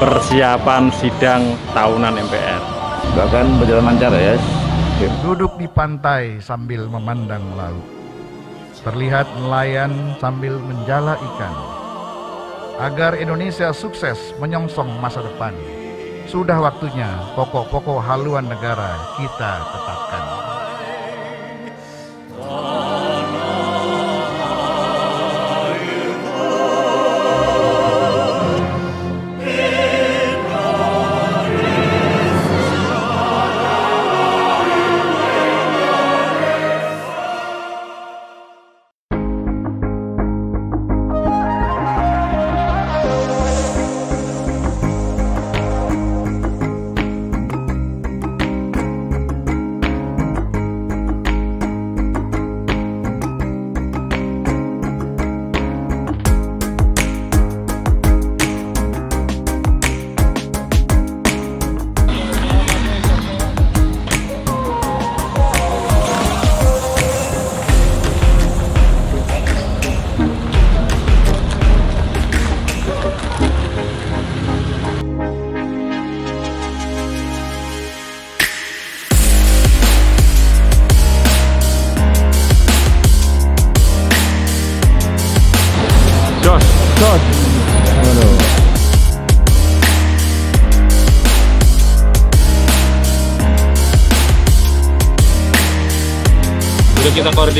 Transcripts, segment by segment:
persiapan sidang tahunan MPR. Bahkan berjalan lancar ya. Duduk di pantai sambil memandang laut. Terlihat nelayan sambil menjala ikan. Agar Indonesia sukses menyongsong masa depan, sudah waktunya pokok-pokok haluan negara kita tetapkan.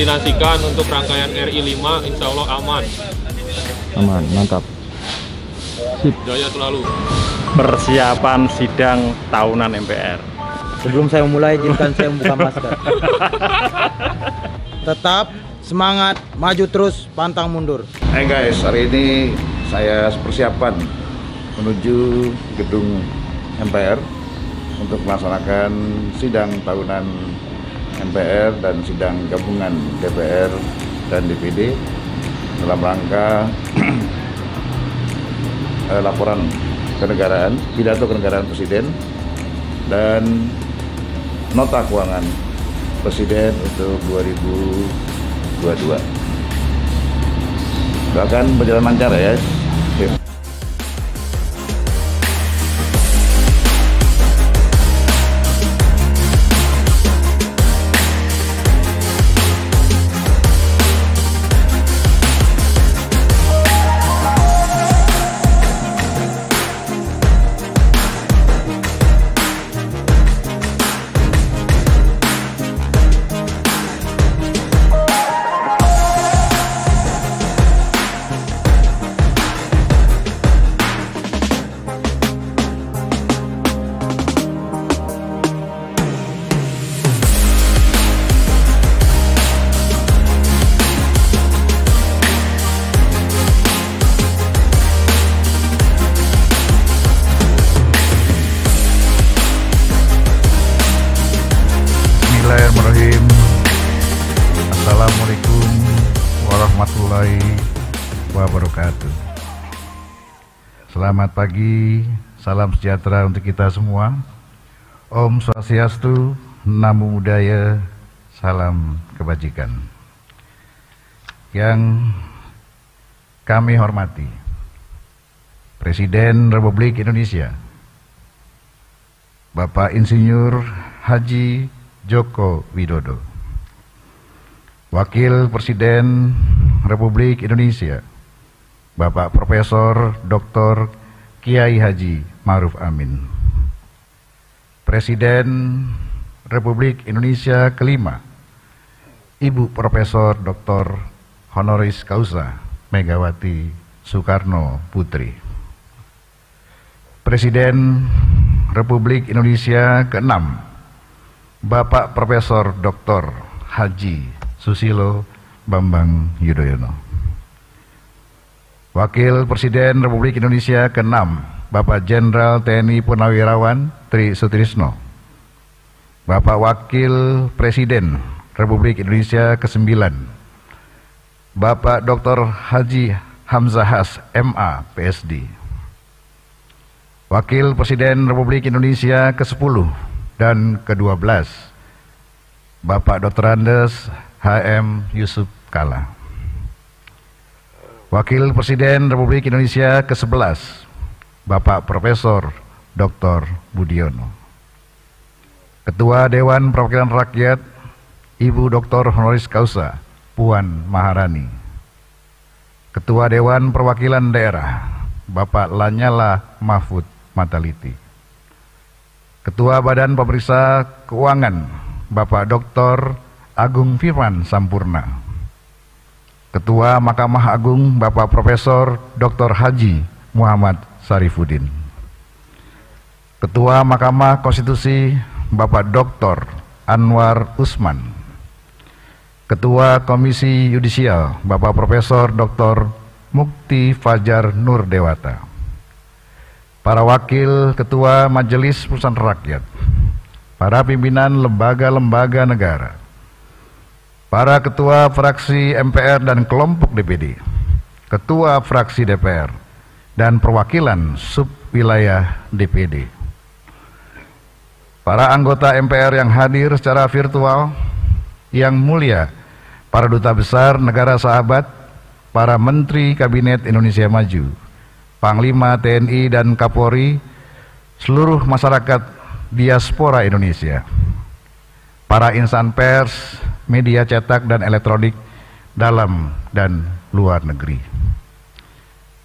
koordinasikan untuk rangkaian RI5 insya Allah aman aman mantap Sip. jaya selalu persiapan sidang tahunan MPR sebelum saya memulai izinkan saya membuka masker tetap semangat maju terus pantang mundur hey guys hari ini saya persiapan menuju gedung MPR untuk melaksanakan sidang tahunan MPR dan sidang gabungan DPR dan DPD dalam rangka eh, laporan kenegaraan, pidato kenegaraan Presiden dan nota keuangan Presiden untuk 2022. Bahkan berjalan lancar ya. Salam sejahtera untuk kita semua. Om Swastiastu, Namo Buddhaya, Salam Kebajikan. Yang kami hormati, Presiden Republik Indonesia, Bapak Insinyur Haji Joko Widodo, Wakil Presiden Republik Indonesia, Bapak Profesor Dr. Kiai Haji Ma'ruf Amin. Presiden Republik Indonesia kelima, Ibu Profesor Dr. Honoris Causa Megawati Soekarno Putri. Presiden Republik Indonesia ke-6, Bapak Profesor Dr. Haji Susilo Bambang Yudhoyono. Wakil Presiden Republik Indonesia ke-6, Bapak Jenderal TNI Purnawirawan Tri Sutrisno, Bapak Wakil Presiden Republik Indonesia ke-9, Bapak Dr. Haji Hamzahas MA PSD, Wakil Presiden Republik Indonesia ke-10 dan ke-12, Bapak Dr. Andes HM Yusuf Kala. Wakil Presiden Republik Indonesia ke-11, Bapak Profesor Dr. Budiono. Ketua Dewan Perwakilan Rakyat, Ibu Dr. Honoris Causa Puan Maharani. Ketua Dewan Perwakilan Daerah, Bapak Lanyala Mahfud Mataliti. Ketua Badan Pemeriksa Keuangan, Bapak Dr. Agung Firman Sampurna. Ketua Mahkamah Agung Bapak Profesor Dr. Haji Muhammad Sarifudin. Ketua Mahkamah Konstitusi Bapak Dr. Anwar Usman. Ketua Komisi Yudisial Bapak Profesor Dr. Mukti Fajar Nur Dewata. Para Wakil Ketua Majelis Perusahaan Rakyat, para pimpinan lembaga-lembaga negara, para ketua fraksi MPR dan kelompok DPD, ketua fraksi DPR, dan perwakilan sub wilayah DPD. Para anggota MPR yang hadir secara virtual, yang mulia, para duta besar negara sahabat, para menteri Kabinet Indonesia Maju, Panglima TNI dan Kapolri, seluruh masyarakat diaspora Indonesia, para insan pers, media cetak dan elektronik dalam dan luar negeri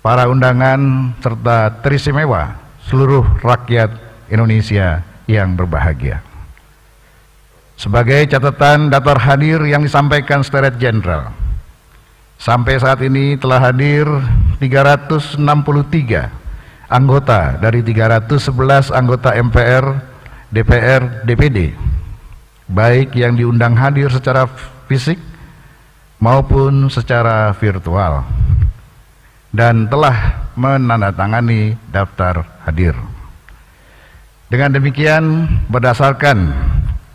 para undangan serta trisimewa seluruh rakyat Indonesia yang berbahagia. Sebagai catatan datar hadir yang disampaikan Steret Jenderal, sampai saat ini telah hadir 363 anggota dari 311 anggota MPR, DPR, DPD, baik yang diundang hadir secara fisik maupun secara virtual dan telah menandatangani daftar hadir. Dengan demikian, berdasarkan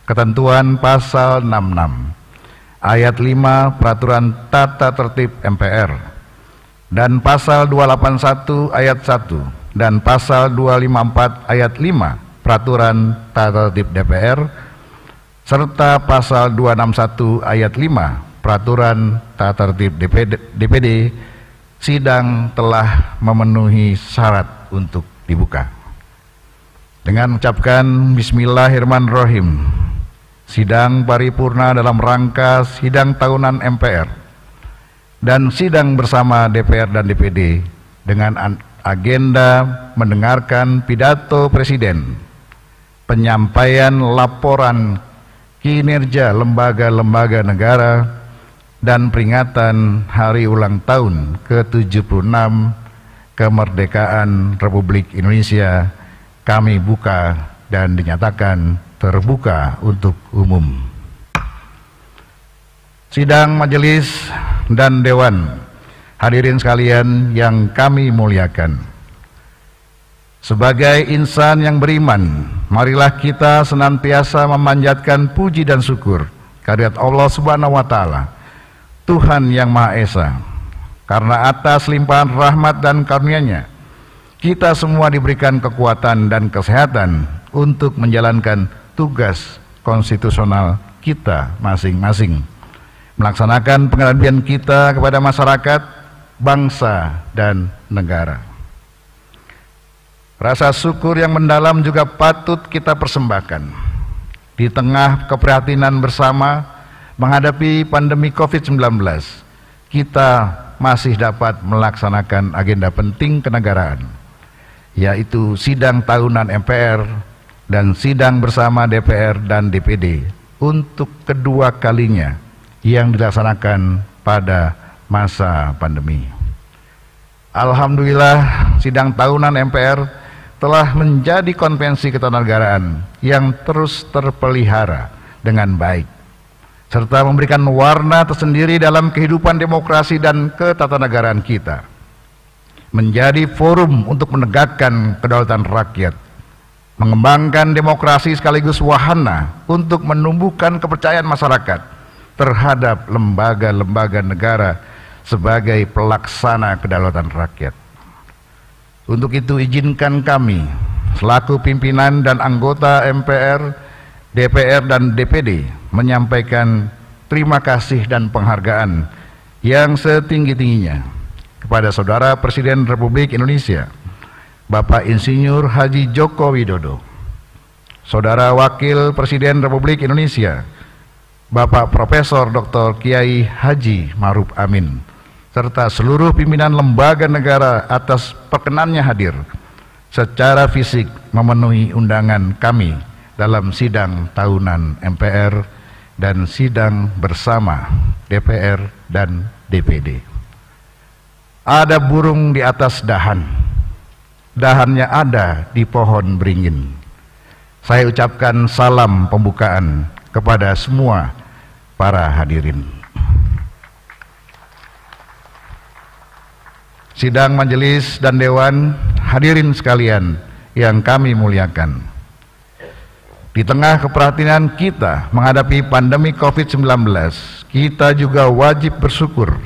ketentuan pasal 66 ayat 5 Peraturan Tata Tertib MPR dan pasal 281 ayat 1 dan pasal 254 ayat 5 Peraturan Tata Tertib DPR serta pasal 261 ayat 5 Peraturan Tata Tertib DPD, DPD sidang telah memenuhi syarat untuk dibuka. Dengan mengucapkan Bismillahirrahmanirrahim, sidang paripurna dalam rangka sidang tahunan MPR dan sidang bersama DPR dan DPD dengan agenda mendengarkan pidato Presiden, penyampaian laporan kinerja lembaga-lembaga negara, dan peringatan hari ulang tahun ke-76 kemerdekaan Republik Indonesia kami buka dan dinyatakan terbuka untuk umum. Sidang majelis dan dewan hadirin sekalian yang kami muliakan. Sebagai insan yang beriman, marilah kita senantiasa memanjatkan puji dan syukur kehadirat Allah Subhanahu wa taala Tuhan yang Maha Esa. Karena atas limpahan rahmat dan karunia-Nya, kita semua diberikan kekuatan dan kesehatan untuk menjalankan tugas konstitusional kita masing-masing. Melaksanakan pengabdian kita kepada masyarakat, bangsa, dan negara. Rasa syukur yang mendalam juga patut kita persembahkan. Di tengah keprihatinan bersama, menghadapi pandemi COVID-19, kita masih dapat melaksanakan agenda penting kenegaraan, yaitu sidang tahunan MPR dan sidang bersama DPR dan DPD untuk kedua kalinya yang dilaksanakan pada masa pandemi. Alhamdulillah, sidang tahunan MPR telah menjadi konvensi ketenagaraan yang terus terpelihara dengan baik serta memberikan warna tersendiri dalam kehidupan demokrasi dan ketatanegaraan kita. Menjadi forum untuk menegakkan kedaulatan rakyat, mengembangkan demokrasi sekaligus wahana untuk menumbuhkan kepercayaan masyarakat terhadap lembaga-lembaga negara sebagai pelaksana kedaulatan rakyat. Untuk itu izinkan kami selaku pimpinan dan anggota MPR DPR dan DPD menyampaikan terima kasih dan penghargaan yang setinggi-tingginya kepada Saudara Presiden Republik Indonesia, Bapak Insinyur Haji Joko Widodo, Saudara Wakil Presiden Republik Indonesia, Bapak Profesor Dr. Kiai Haji Maruf Amin, serta seluruh pimpinan lembaga negara atas perkenannya hadir secara fisik memenuhi undangan kami dalam sidang tahunan MPR dan sidang bersama DPR dan DPD. Ada burung di atas dahan. Dahannya ada di pohon beringin. Saya ucapkan salam pembukaan kepada semua para hadirin. Sidang majelis dan dewan hadirin sekalian yang kami muliakan. Di tengah keperhatian kita menghadapi pandemi COVID-19, kita juga wajib bersyukur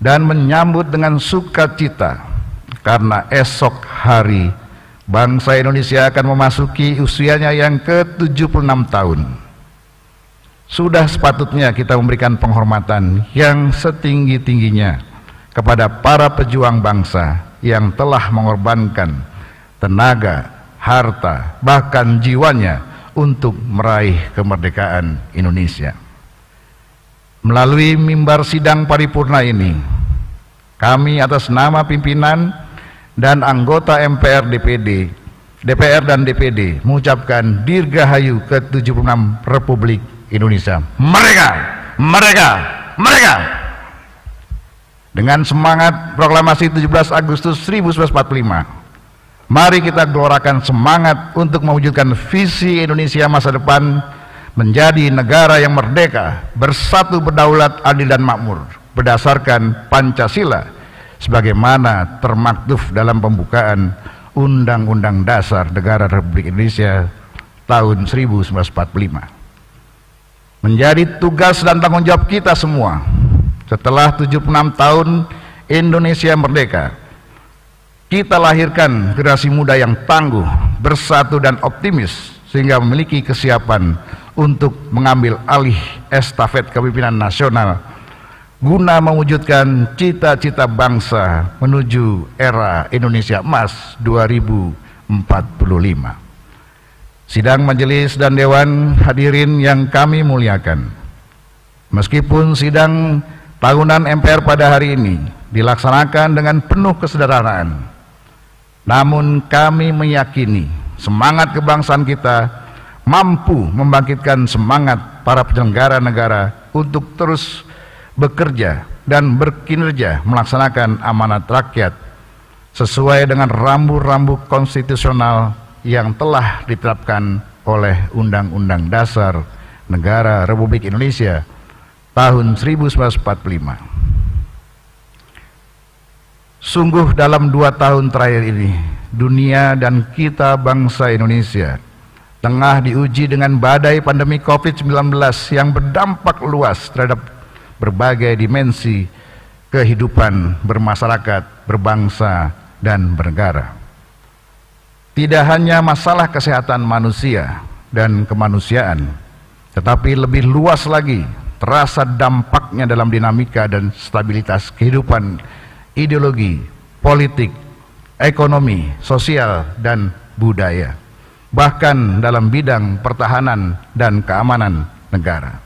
dan menyambut dengan sukacita karena esok hari bangsa Indonesia akan memasuki usianya yang ke-76 tahun. Sudah sepatutnya kita memberikan penghormatan yang setinggi-tingginya kepada para pejuang bangsa yang telah mengorbankan tenaga, harta, bahkan jiwanya untuk meraih kemerdekaan Indonesia. Melalui mimbar sidang paripurna ini, kami atas nama pimpinan dan anggota MPR DPD, DPR dan DPD mengucapkan dirgahayu ke-76 Republik Indonesia. Mereka, mereka, mereka. Dengan semangat proklamasi 17 Agustus 1945, Mari kita gelorakan semangat untuk mewujudkan visi Indonesia masa depan menjadi negara yang merdeka, bersatu, berdaulat, adil dan makmur berdasarkan Pancasila sebagaimana termaktuf dalam pembukaan Undang-Undang Dasar Negara Republik Indonesia tahun 1945. Menjadi tugas dan tanggung jawab kita semua setelah 76 tahun Indonesia merdeka kita lahirkan generasi muda yang tangguh, bersatu dan optimis sehingga memiliki kesiapan untuk mengambil alih estafet kepemimpinan nasional guna mewujudkan cita-cita bangsa menuju era Indonesia Emas 2045. Sidang majelis dan dewan hadirin yang kami muliakan. Meskipun sidang tahunan MPR pada hari ini dilaksanakan dengan penuh kesederhanaan, namun kami meyakini semangat kebangsaan kita mampu membangkitkan semangat para penyelenggara negara untuk terus bekerja dan berkinerja melaksanakan amanat rakyat sesuai dengan rambu-rambu konstitusional yang telah diterapkan oleh Undang-Undang Dasar Negara Republik Indonesia tahun 1945. Sungguh dalam dua tahun terakhir ini, dunia dan kita bangsa Indonesia tengah diuji dengan badai pandemi COVID-19 yang berdampak luas terhadap berbagai dimensi kehidupan bermasyarakat, berbangsa, dan bernegara. Tidak hanya masalah kesehatan manusia dan kemanusiaan, tetapi lebih luas lagi terasa dampaknya dalam dinamika dan stabilitas kehidupan ideologi, politik, ekonomi, sosial, dan budaya, bahkan dalam bidang pertahanan dan keamanan negara.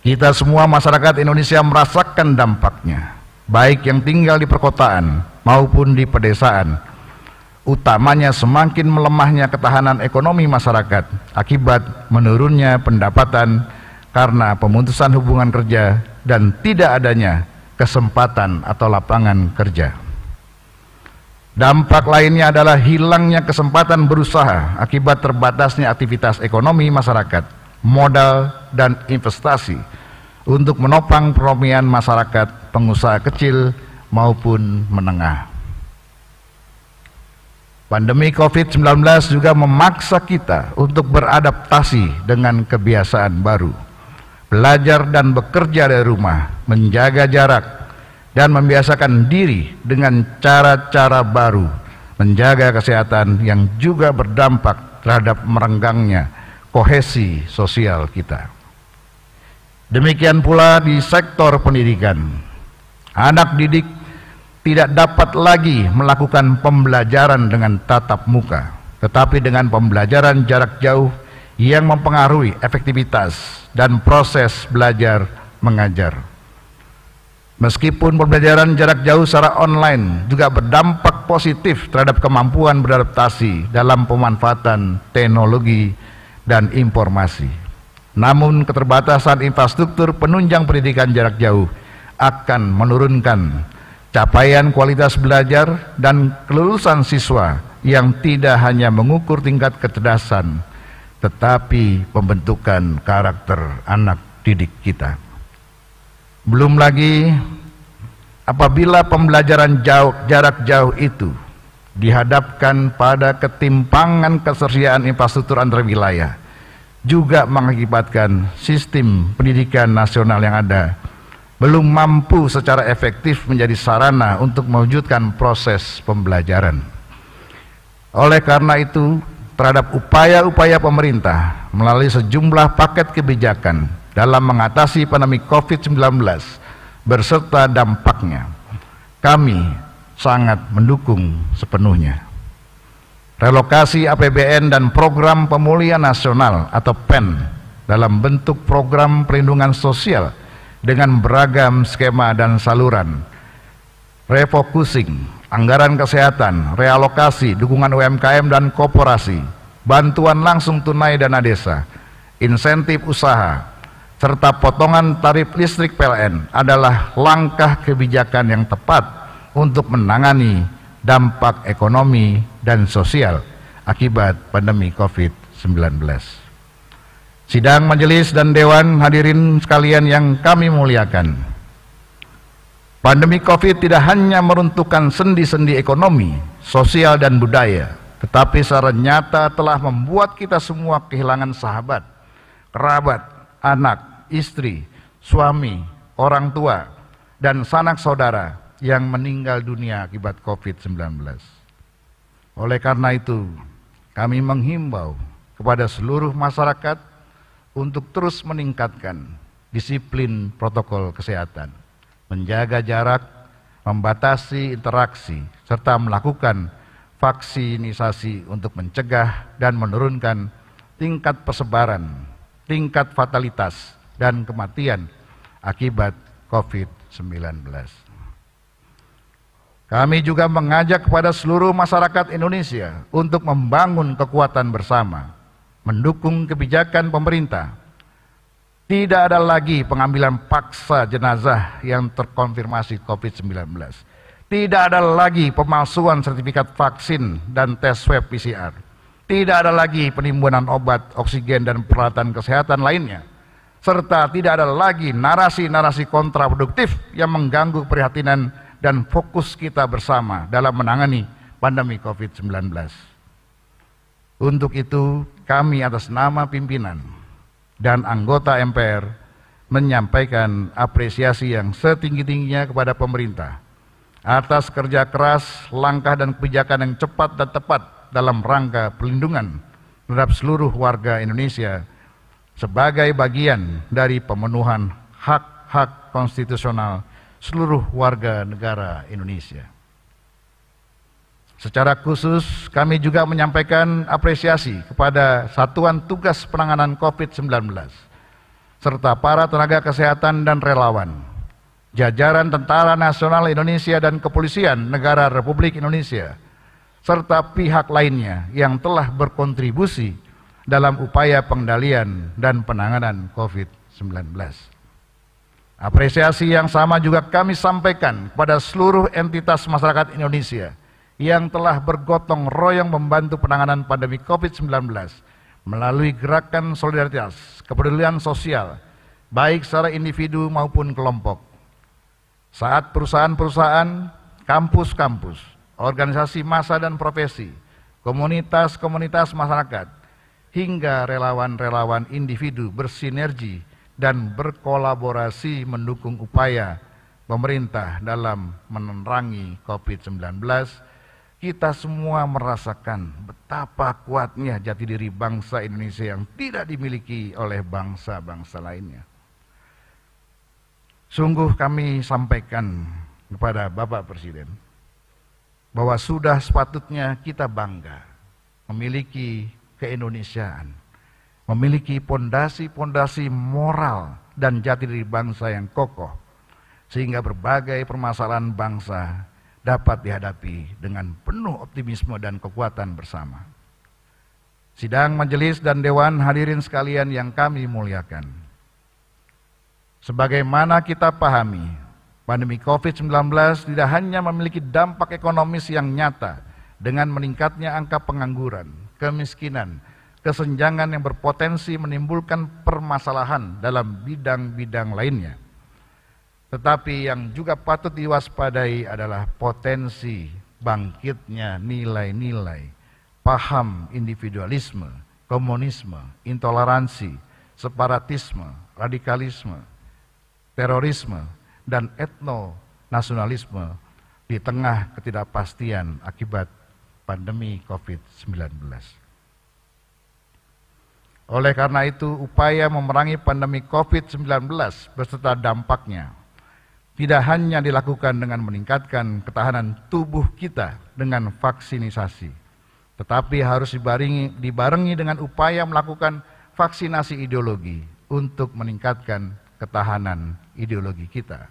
Kita semua masyarakat Indonesia merasakan dampaknya, baik yang tinggal di perkotaan maupun di pedesaan, utamanya semakin melemahnya ketahanan ekonomi masyarakat akibat menurunnya pendapatan karena pemutusan hubungan kerja dan tidak adanya kesempatan atau lapangan kerja. Dampak lainnya adalah hilangnya kesempatan berusaha akibat terbatasnya aktivitas ekonomi masyarakat, modal, dan investasi untuk menopang perekonomian masyarakat pengusaha kecil maupun menengah. Pandemi COVID-19 juga memaksa kita untuk beradaptasi dengan kebiasaan baru belajar dan bekerja dari rumah, menjaga jarak, dan membiasakan diri dengan cara-cara baru, menjaga kesehatan yang juga berdampak terhadap merenggangnya kohesi sosial kita. Demikian pula di sektor pendidikan, anak didik tidak dapat lagi melakukan pembelajaran dengan tatap muka, tetapi dengan pembelajaran jarak jauh yang mempengaruhi efektivitas dan proses belajar mengajar. Meskipun pembelajaran jarak jauh secara online juga berdampak positif terhadap kemampuan beradaptasi dalam pemanfaatan teknologi dan informasi. Namun keterbatasan infrastruktur penunjang pendidikan jarak jauh akan menurunkan capaian kualitas belajar dan kelulusan siswa yang tidak hanya mengukur tingkat kecerdasan tetapi pembentukan karakter anak didik kita. Belum lagi apabila pembelajaran jauh, jarak jauh itu dihadapkan pada ketimpangan kesersiaan infrastruktur antar wilayah juga mengakibatkan sistem pendidikan nasional yang ada belum mampu secara efektif menjadi sarana untuk mewujudkan proses pembelajaran. Oleh karena itu, terhadap upaya-upaya pemerintah melalui sejumlah paket kebijakan dalam mengatasi pandemi COVID-19 berserta dampaknya. Kami sangat mendukung sepenuhnya. Relokasi APBN dan program pemulihan nasional atau PEN dalam bentuk program perlindungan sosial dengan beragam skema dan saluran. Refocusing anggaran kesehatan, realokasi, dukungan UMKM dan koperasi, bantuan langsung tunai dana desa, insentif usaha, serta potongan tarif listrik PLN adalah langkah kebijakan yang tepat untuk menangani dampak ekonomi dan sosial akibat pandemi COVID-19. Sidang majelis dan dewan hadirin sekalian yang kami muliakan, Pandemi COVID tidak hanya meruntuhkan sendi-sendi ekonomi, sosial, dan budaya, tetapi secara nyata telah membuat kita semua kehilangan sahabat, kerabat, anak, istri, suami, orang tua, dan sanak saudara yang meninggal dunia akibat COVID-19. Oleh karena itu, kami menghimbau kepada seluruh masyarakat untuk terus meningkatkan disiplin protokol kesehatan menjaga jarak, membatasi interaksi, serta melakukan vaksinisasi untuk mencegah dan menurunkan tingkat persebaran, tingkat fatalitas, dan kematian akibat COVID-19. Kami juga mengajak kepada seluruh masyarakat Indonesia untuk membangun kekuatan bersama, mendukung kebijakan pemerintah tidak ada lagi pengambilan paksa jenazah yang terkonfirmasi COVID-19. Tidak ada lagi pemalsuan sertifikat vaksin dan tes swab PCR. Tidak ada lagi penimbunan obat, oksigen, dan peralatan kesehatan lainnya. Serta tidak ada lagi narasi-narasi kontraproduktif yang mengganggu perhatian dan fokus kita bersama dalam menangani pandemi COVID-19. Untuk itu, kami atas nama pimpinan dan anggota MPR menyampaikan apresiasi yang setinggi-tingginya kepada pemerintah atas kerja keras, langkah dan kebijakan yang cepat dan tepat dalam rangka pelindungan terhadap seluruh warga Indonesia sebagai bagian dari pemenuhan hak-hak konstitusional seluruh warga negara Indonesia. Secara khusus kami juga menyampaikan apresiasi kepada Satuan Tugas Penanganan COVID-19 serta para tenaga kesehatan dan relawan, jajaran Tentara Nasional Indonesia dan Kepolisian Negara Republik Indonesia, serta pihak lainnya yang telah berkontribusi dalam upaya pengendalian dan penanganan COVID-19. Apresiasi yang sama juga kami sampaikan kepada seluruh entitas masyarakat Indonesia – yang telah bergotong royong membantu penanganan pandemi COVID-19 melalui gerakan solidaritas, kepedulian sosial, baik secara individu maupun kelompok. Saat perusahaan-perusahaan, kampus-kampus, organisasi massa dan profesi, komunitas-komunitas masyarakat, hingga relawan-relawan individu bersinergi dan berkolaborasi mendukung upaya pemerintah dalam menerangi COVID-19 kita semua merasakan betapa kuatnya jati diri bangsa Indonesia yang tidak dimiliki oleh bangsa-bangsa lainnya. Sungguh kami sampaikan kepada Bapak Presiden bahwa sudah sepatutnya kita bangga memiliki keindonesiaan, memiliki pondasi-pondasi moral dan jati diri bangsa yang kokoh sehingga berbagai permasalahan bangsa dapat dihadapi dengan penuh optimisme dan kekuatan bersama. Sidang majelis dan dewan hadirin sekalian yang kami muliakan. Sebagaimana kita pahami, pandemi COVID-19 tidak hanya memiliki dampak ekonomis yang nyata dengan meningkatnya angka pengangguran, kemiskinan, kesenjangan yang berpotensi menimbulkan permasalahan dalam bidang-bidang lainnya tetapi yang juga patut diwaspadai adalah potensi bangkitnya nilai-nilai paham individualisme, komunisme, intoleransi, separatisme, radikalisme, terorisme, dan etno nasionalisme di tengah ketidakpastian akibat pandemi COVID-19. Oleh karena itu, upaya memerangi pandemi COVID-19 beserta dampaknya tidak hanya dilakukan dengan meningkatkan ketahanan tubuh kita dengan vaksinisasi, tetapi harus dibarengi, dibarengi dengan upaya melakukan vaksinasi ideologi untuk meningkatkan ketahanan ideologi kita.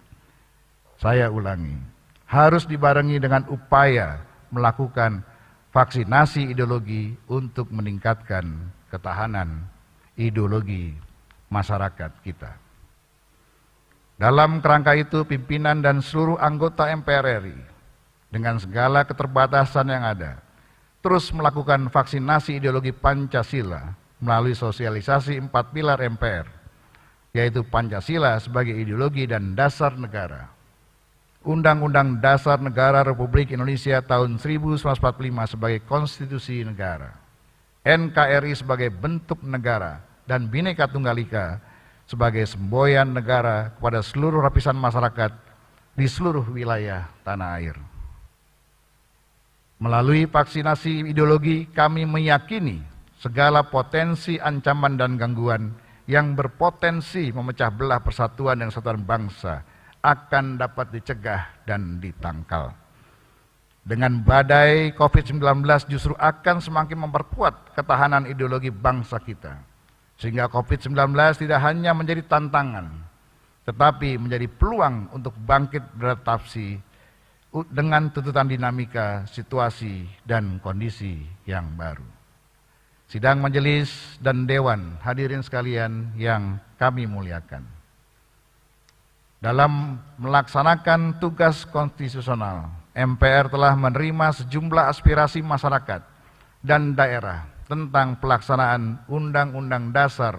Saya ulangi, harus dibarengi dengan upaya melakukan vaksinasi ideologi untuk meningkatkan ketahanan ideologi masyarakat kita. Dalam kerangka itu pimpinan dan seluruh anggota MPR RI dengan segala keterbatasan yang ada terus melakukan vaksinasi ideologi Pancasila melalui sosialisasi empat pilar MPR, yaitu Pancasila sebagai ideologi dan dasar negara. Undang-Undang Dasar Negara Republik Indonesia tahun 1945 sebagai konstitusi negara. NKRI sebagai bentuk negara dan Bhinneka Tunggal Ika sebagai semboyan negara kepada seluruh lapisan masyarakat di seluruh wilayah tanah air. Melalui vaksinasi ideologi, kami meyakini segala potensi ancaman dan gangguan yang berpotensi memecah belah persatuan dan kesatuan bangsa akan dapat dicegah dan ditangkal. Dengan badai COVID-19 justru akan semakin memperkuat ketahanan ideologi bangsa kita sehingga COVID-19 tidak hanya menjadi tantangan, tetapi menjadi peluang untuk bangkit beradaptasi dengan tuntutan dinamika, situasi, dan kondisi yang baru. Sidang majelis dan dewan hadirin sekalian yang kami muliakan. Dalam melaksanakan tugas konstitusional, MPR telah menerima sejumlah aspirasi masyarakat dan daerah tentang pelaksanaan Undang-Undang Dasar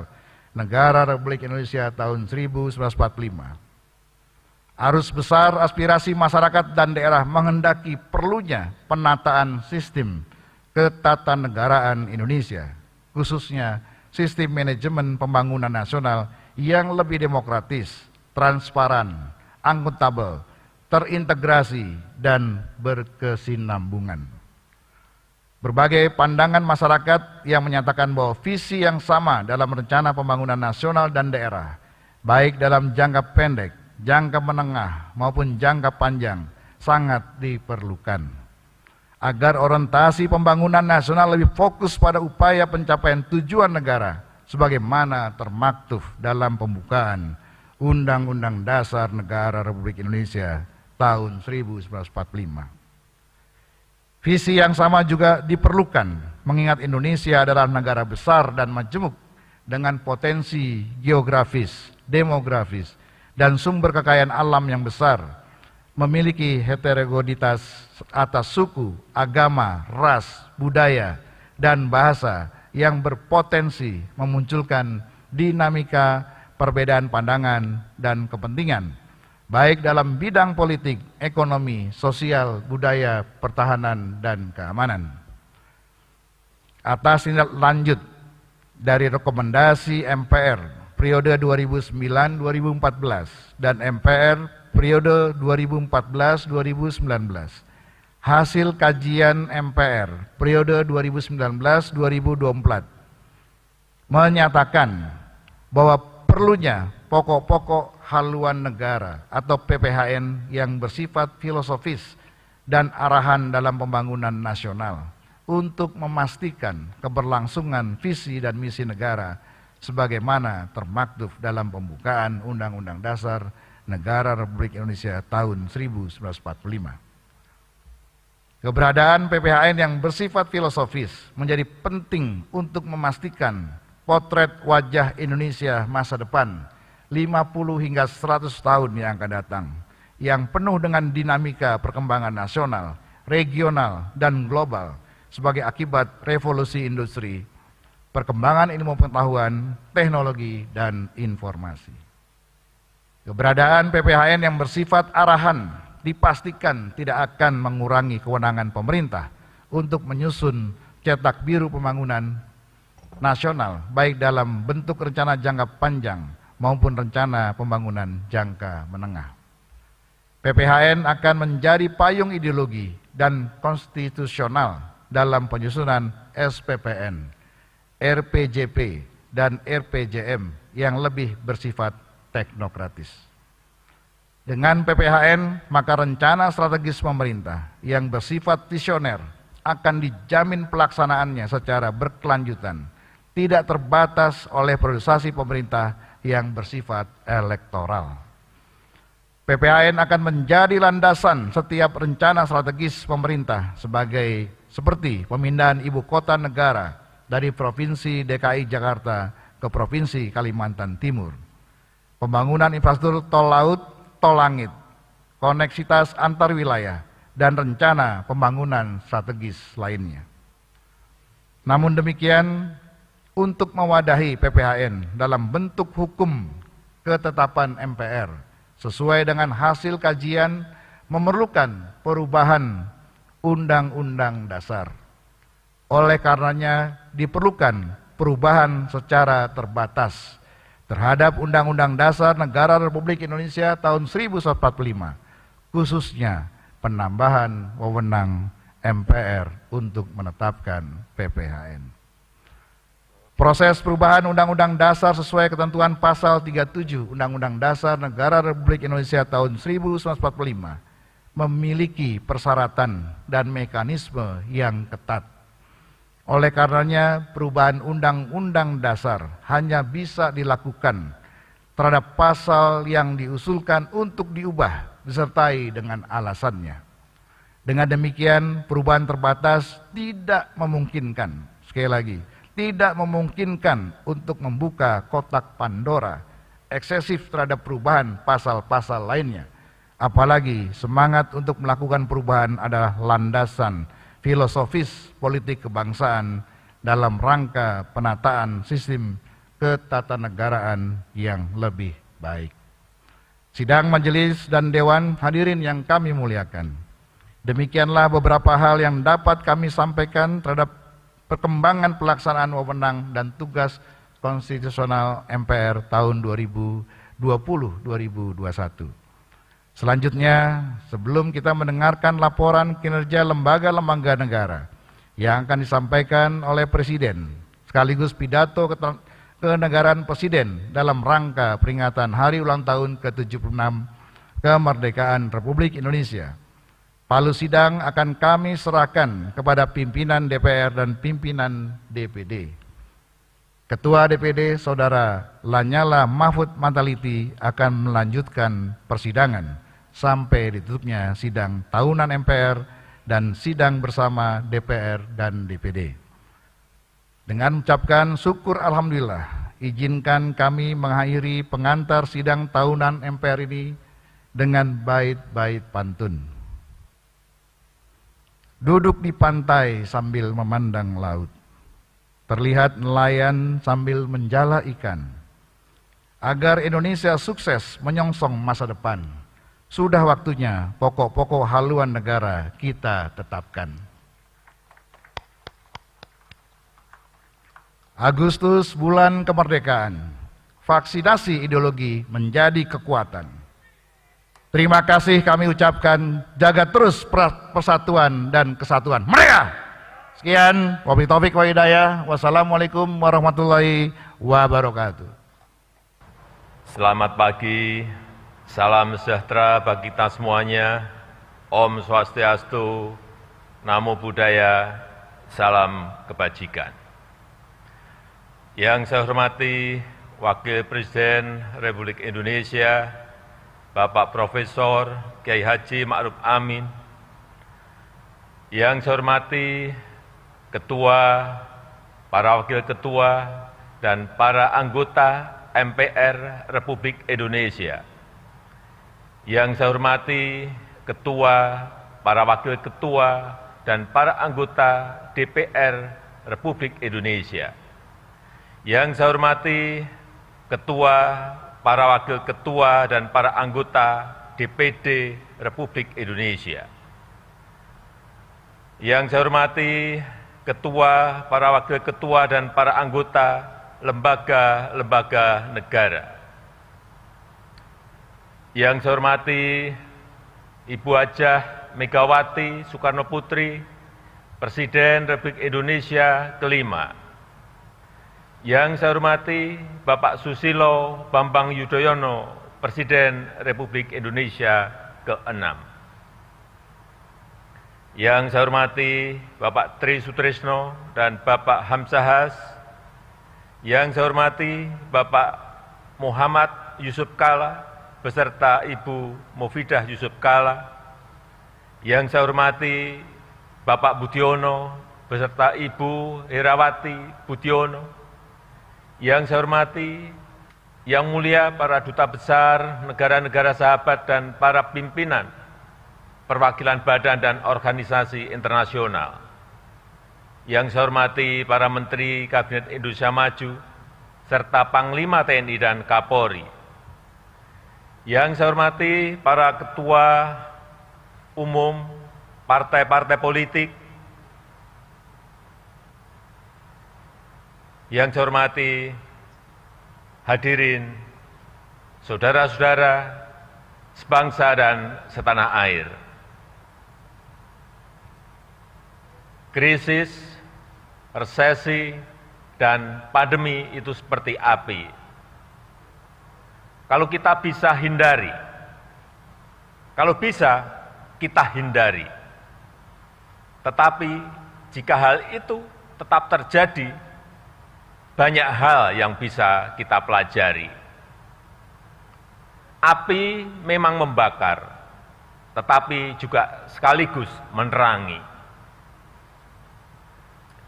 Negara Republik Indonesia tahun 1945. Arus besar aspirasi masyarakat dan daerah menghendaki perlunya penataan sistem ketatanegaraan Indonesia, khususnya sistem manajemen pembangunan nasional yang lebih demokratis, transparan, akuntabel, terintegrasi, dan berkesinambungan. Berbagai pandangan masyarakat yang menyatakan bahwa visi yang sama dalam rencana pembangunan nasional dan daerah, baik dalam jangka pendek, jangka menengah, maupun jangka panjang, sangat diperlukan. Agar orientasi pembangunan nasional lebih fokus pada upaya pencapaian tujuan negara, sebagaimana termaktub dalam pembukaan Undang-Undang Dasar Negara Republik Indonesia tahun 1945. Visi yang sama juga diperlukan, mengingat Indonesia adalah negara besar dan majemuk dengan potensi geografis, demografis, dan sumber kekayaan alam yang besar, memiliki heterogenitas atas suku, agama, ras, budaya, dan bahasa yang berpotensi memunculkan dinamika perbedaan pandangan dan kepentingan baik dalam bidang politik, ekonomi, sosial, budaya, pertahanan, dan keamanan. Atas tindak lanjut dari rekomendasi MPR periode 2009-2014 dan MPR periode 2014-2019. Hasil kajian MPR periode 2019-2024 menyatakan bahwa perlunya pokok-pokok haluan negara atau PPHN yang bersifat filosofis dan arahan dalam pembangunan nasional untuk memastikan keberlangsungan visi dan misi negara sebagaimana termaktub dalam pembukaan Undang-Undang Dasar Negara Republik Indonesia tahun 1945. Keberadaan PPHN yang bersifat filosofis menjadi penting untuk memastikan potret wajah Indonesia masa depan 50 hingga 100 tahun yang akan datang yang penuh dengan dinamika perkembangan nasional, regional, dan global sebagai akibat revolusi industri, perkembangan ilmu pengetahuan, teknologi, dan informasi. Keberadaan PPHN yang bersifat arahan dipastikan tidak akan mengurangi kewenangan pemerintah untuk menyusun cetak biru pembangunan nasional baik dalam bentuk rencana jangka panjang maupun rencana pembangunan jangka menengah. PPHN akan menjadi payung ideologi dan konstitusional dalam penyusunan SPPN, RPJP, dan RPJM yang lebih bersifat teknokratis. Dengan PPHN, maka rencana strategis pemerintah yang bersifat visioner akan dijamin pelaksanaannya secara berkelanjutan, tidak terbatas oleh priorisasi pemerintah yang bersifat elektoral. PPAN akan menjadi landasan setiap rencana strategis pemerintah sebagai seperti pemindahan ibu kota negara dari Provinsi DKI Jakarta ke Provinsi Kalimantan Timur. Pembangunan infrastruktur tol laut, tol langit, koneksitas antar wilayah, dan rencana pembangunan strategis lainnya. Namun demikian, untuk mewadahi PPHN dalam bentuk hukum ketetapan MPR sesuai dengan hasil kajian memerlukan perubahan undang-undang dasar. Oleh karenanya diperlukan perubahan secara terbatas terhadap Undang-Undang Dasar Negara Republik Indonesia tahun 1945, khususnya penambahan wewenang MPR untuk menetapkan PPHN. Proses perubahan Undang-Undang Dasar sesuai ketentuan pasal 37 Undang-Undang Dasar Negara Republik Indonesia tahun 1945 memiliki persyaratan dan mekanisme yang ketat. Oleh karenanya, perubahan Undang-Undang Dasar hanya bisa dilakukan terhadap pasal yang diusulkan untuk diubah disertai dengan alasannya. Dengan demikian, perubahan terbatas tidak memungkinkan. Sekali lagi, tidak memungkinkan untuk membuka kotak Pandora eksesif terhadap perubahan pasal-pasal lainnya. Apalagi semangat untuk melakukan perubahan adalah landasan filosofis politik kebangsaan dalam rangka penataan sistem ketatanegaraan yang lebih baik. Sidang majelis dan dewan hadirin yang kami muliakan. Demikianlah beberapa hal yang dapat kami sampaikan terhadap perkembangan pelaksanaan wewenang dan tugas konstitusional MPR tahun 2020-2021. Selanjutnya, sebelum kita mendengarkan laporan kinerja lembaga-lembaga negara yang akan disampaikan oleh Presiden, sekaligus pidato kenegaraan Presiden dalam rangka peringatan Hari Ulang Tahun ke-76 Kemerdekaan Republik Indonesia. Palu sidang akan kami serahkan kepada pimpinan DPR dan pimpinan DPD. Ketua DPD Saudara Lanyala Mahfud Mataliti akan melanjutkan persidangan sampai ditutupnya sidang tahunan MPR dan sidang bersama DPR dan DPD. Dengan mengucapkan syukur Alhamdulillah, izinkan kami mengakhiri pengantar sidang tahunan MPR ini dengan bait-bait pantun duduk di pantai sambil memandang laut. Terlihat nelayan sambil menjala ikan. Agar Indonesia sukses menyongsong masa depan, sudah waktunya pokok-pokok haluan negara kita tetapkan. Agustus bulan kemerdekaan, vaksinasi ideologi menjadi kekuatan. Terima kasih kami ucapkan jaga terus persatuan dan kesatuan. Mereka. Sekian, wabi taufik wa hidayah. Wassalamualaikum warahmatullahi wabarakatuh. Selamat pagi, salam sejahtera bagi kita semuanya. Om Swastiastu, Namo Buddhaya, salam kebajikan. Yang saya hormati Wakil Presiden Republik Indonesia, Bapak Profesor Kiai Haji Ma'ruf Amin, yang saya hormati Ketua, para Wakil Ketua, dan para anggota MPR Republik Indonesia. Yang saya hormati Ketua, para Wakil Ketua, dan para anggota DPR Republik Indonesia. Yang saya hormati Ketua para wakil ketua dan para anggota DPD Republik Indonesia. Yang saya hormati ketua, para wakil ketua dan para anggota lembaga-lembaga negara. Yang saya hormati Ibu Hajah Megawati Soekarno Putri, Presiden Republik Indonesia kelima. Yang saya hormati Bapak Susilo Bambang Yudhoyono, Presiden Republik Indonesia ke-6. Yang saya hormati Bapak Tri Sutrisno dan Bapak Hamsahas. Yang saya hormati Bapak Muhammad Yusuf Kala beserta Ibu Mufidah Yusuf Kala. Yang saya hormati Bapak Budiono beserta Ibu Herawati Budiono yang saya hormati, yang mulia para duta besar negara-negara sahabat dan para pimpinan perwakilan badan dan organisasi internasional. Yang saya hormati para menteri Kabinet Indonesia Maju serta Panglima TNI dan Kapolri. Yang saya hormati para ketua umum partai-partai politik, Yang saya hormati, hadirin, saudara-saudara, sebangsa dan setanah air. Krisis, resesi, dan pandemi itu seperti api. Kalau kita bisa hindari, kalau bisa kita hindari. Tetapi jika hal itu tetap terjadi, banyak hal yang bisa kita pelajari. Api memang membakar, tetapi juga sekaligus menerangi.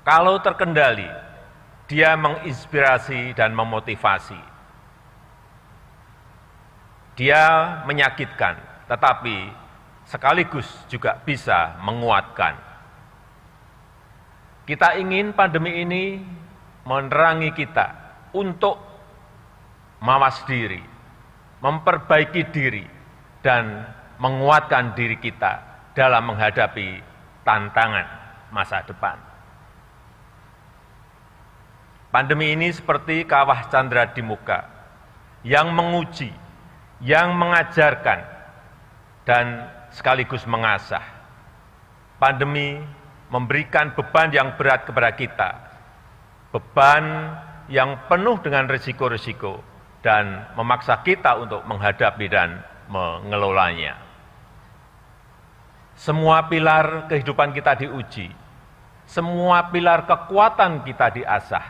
Kalau terkendali, dia menginspirasi dan memotivasi. Dia menyakitkan, tetapi sekaligus juga bisa menguatkan. Kita ingin pandemi ini menerangi kita untuk mawas diri, memperbaiki diri, dan menguatkan diri kita dalam menghadapi tantangan masa depan. Pandemi ini seperti kawah Chandra di muka, yang menguji, yang mengajarkan, dan sekaligus mengasah. Pandemi memberikan beban yang berat kepada kita, beban yang penuh dengan risiko-risiko dan memaksa kita untuk menghadapi dan mengelolanya. Semua pilar kehidupan kita diuji, semua pilar kekuatan kita diasah.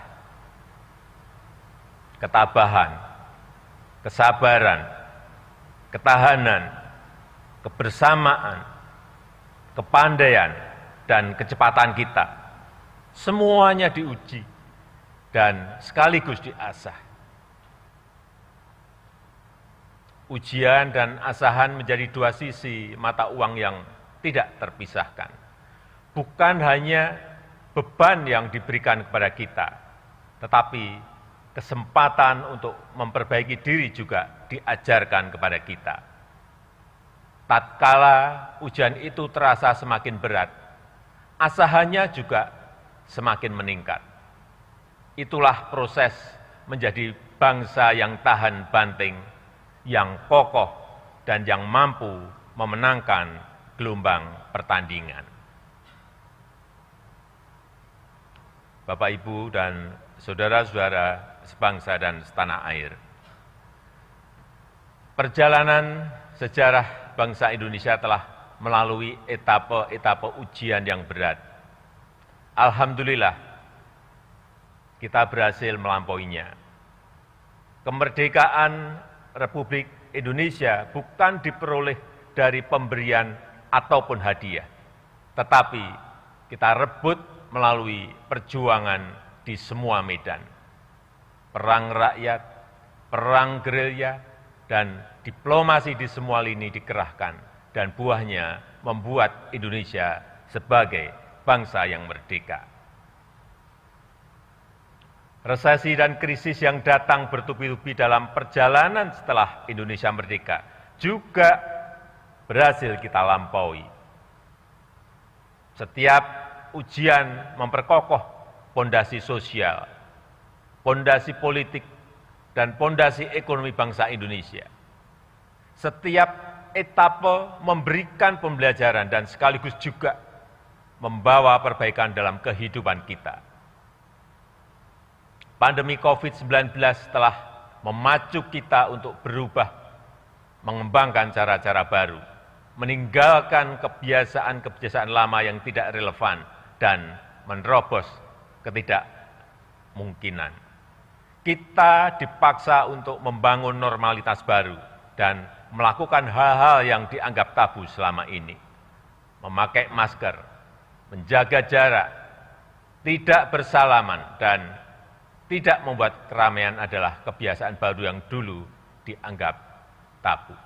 Ketabahan, kesabaran, ketahanan, kebersamaan, kepandaian, dan kecepatan kita. Semuanya diuji dan sekaligus diasah. Ujian dan asahan menjadi dua sisi mata uang yang tidak terpisahkan. Bukan hanya beban yang diberikan kepada kita, tetapi kesempatan untuk memperbaiki diri juga diajarkan kepada kita. Tatkala ujian itu terasa semakin berat, asahannya juga semakin meningkat Itulah proses menjadi bangsa yang tahan banting, yang kokoh, dan yang mampu memenangkan gelombang pertandingan. Bapak, Ibu, dan saudara-saudara sebangsa dan setanah air. Perjalanan sejarah bangsa Indonesia telah melalui etape-etape ujian yang berat. Alhamdulillah, kita berhasil melampauinya. Kemerdekaan Republik Indonesia bukan diperoleh dari pemberian ataupun hadiah, tetapi kita rebut melalui perjuangan di semua medan. Perang rakyat, perang gerilya, dan diplomasi di semua lini dikerahkan dan buahnya membuat Indonesia sebagai bangsa yang merdeka. Resesi dan krisis yang datang bertubi-tubi dalam perjalanan setelah Indonesia merdeka juga berhasil kita lampaui. Setiap ujian memperkokoh fondasi sosial, fondasi politik, dan fondasi ekonomi bangsa Indonesia. Setiap etape memberikan pembelajaran dan sekaligus juga membawa perbaikan dalam kehidupan kita. Pandemi COVID-19 telah memacu kita untuk berubah, mengembangkan cara-cara baru, meninggalkan kebiasaan-kebiasaan lama yang tidak relevan, dan menerobos ketidakmungkinan. Kita dipaksa untuk membangun normalitas baru dan melakukan hal-hal yang dianggap tabu selama ini. Memakai masker, menjaga jarak, tidak bersalaman, dan tidak membuat keramaian adalah kebiasaan baru yang dulu dianggap tabu.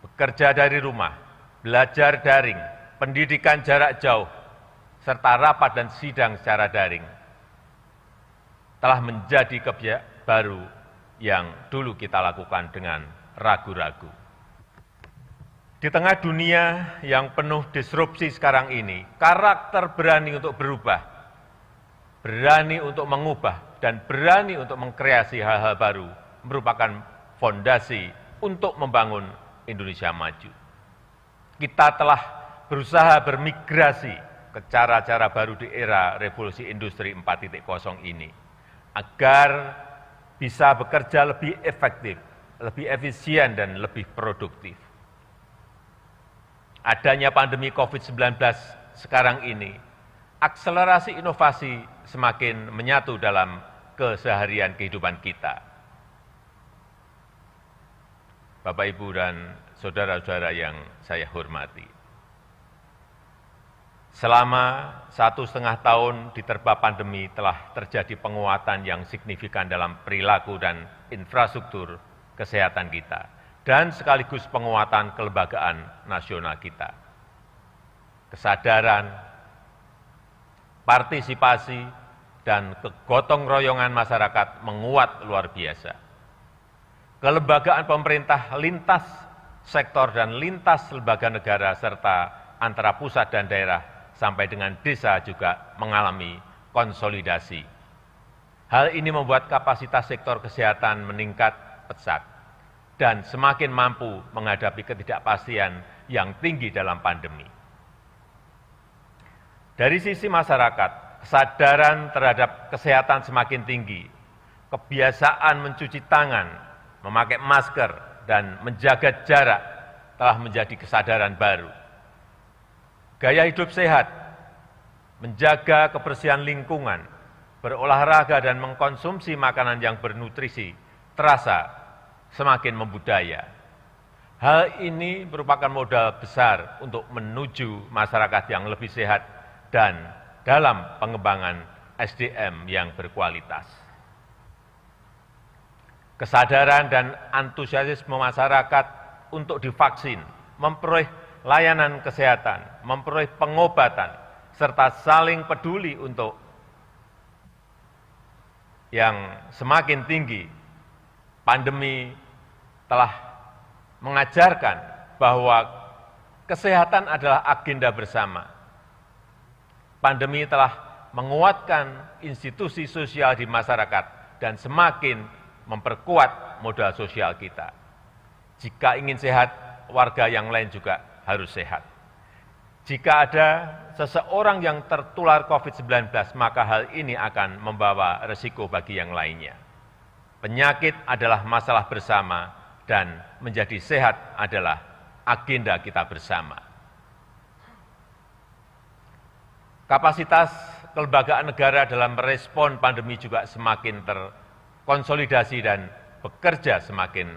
Bekerja dari rumah, belajar daring, pendidikan jarak jauh, serta rapat dan sidang secara daring telah menjadi kebiasaan baru yang dulu kita lakukan dengan ragu-ragu. Di tengah dunia yang penuh disrupsi sekarang ini, karakter berani untuk berubah berani untuk mengubah dan berani untuk mengkreasi hal-hal baru merupakan fondasi untuk membangun Indonesia maju. Kita telah berusaha bermigrasi ke cara-cara baru di era revolusi industri 4.0 ini agar bisa bekerja lebih efektif, lebih efisien, dan lebih produktif. Adanya pandemi COVID-19 sekarang ini akselerasi inovasi semakin menyatu dalam keseharian kehidupan kita. Bapak, Ibu, dan saudara-saudara yang saya hormati. Selama satu setengah tahun diterpa pandemi telah terjadi penguatan yang signifikan dalam perilaku dan infrastruktur kesehatan kita, dan sekaligus penguatan kelembagaan nasional kita. Kesadaran, partisipasi, dan kegotong royongan masyarakat menguat luar biasa. Kelembagaan pemerintah lintas sektor dan lintas lembaga negara serta antara pusat dan daerah sampai dengan desa juga mengalami konsolidasi. Hal ini membuat kapasitas sektor kesehatan meningkat pesat dan semakin mampu menghadapi ketidakpastian yang tinggi dalam pandemi. Dari sisi masyarakat, kesadaran terhadap kesehatan semakin tinggi, kebiasaan mencuci tangan, memakai masker, dan menjaga jarak telah menjadi kesadaran baru. Gaya hidup sehat, menjaga kebersihan lingkungan, berolahraga dan mengkonsumsi makanan yang bernutrisi terasa semakin membudaya. Hal ini merupakan modal besar untuk menuju masyarakat yang lebih sehat dan dalam pengembangan SDM yang berkualitas. Kesadaran dan antusiasme masyarakat untuk divaksin, memperoleh layanan kesehatan, memperoleh pengobatan, serta saling peduli untuk yang semakin tinggi. Pandemi telah mengajarkan bahwa kesehatan adalah agenda bersama, pandemi telah menguatkan institusi sosial di masyarakat dan semakin memperkuat modal sosial kita. Jika ingin sehat, warga yang lain juga harus sehat. Jika ada seseorang yang tertular COVID-19, maka hal ini akan membawa resiko bagi yang lainnya. Penyakit adalah masalah bersama dan menjadi sehat adalah agenda kita bersama. Kapasitas kelembagaan negara dalam merespon pandemi juga semakin terkonsolidasi dan bekerja semakin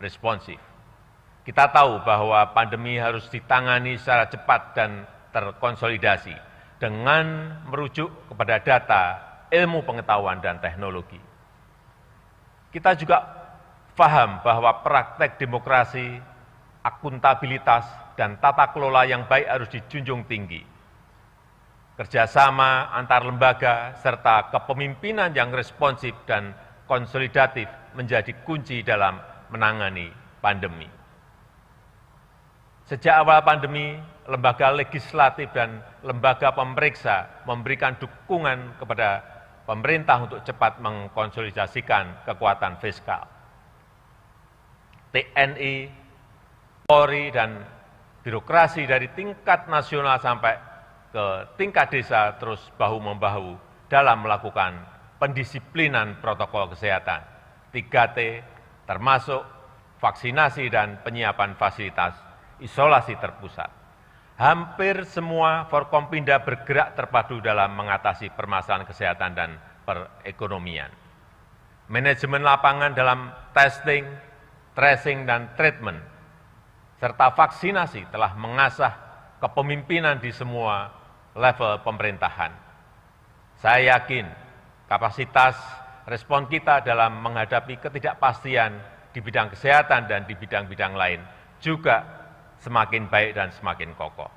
responsif. Kita tahu bahwa pandemi harus ditangani secara cepat dan terkonsolidasi dengan merujuk kepada data, ilmu pengetahuan, dan teknologi. Kita juga faham bahwa praktek demokrasi, akuntabilitas, dan tata kelola yang baik harus dijunjung tinggi – kerjasama antar lembaga, serta kepemimpinan yang responsif dan konsolidatif menjadi kunci dalam menangani pandemi. Sejak awal pandemi, lembaga legislatif dan lembaga pemeriksa memberikan dukungan kepada pemerintah untuk cepat mengkonsolidasikan kekuatan fiskal. TNI, Polri, dan birokrasi dari tingkat nasional sampai ke tingkat desa terus bahu-membahu dalam melakukan pendisiplinan protokol kesehatan 3T termasuk vaksinasi dan penyiapan fasilitas isolasi terpusat. Hampir semua Forkompinda bergerak terpadu dalam mengatasi permasalahan kesehatan dan perekonomian. Manajemen lapangan dalam testing, tracing, dan treatment, serta vaksinasi telah mengasah kepemimpinan di semua level pemerintahan. Saya yakin kapasitas respon kita dalam menghadapi ketidakpastian di bidang kesehatan dan di bidang-bidang lain juga semakin baik dan semakin kokoh.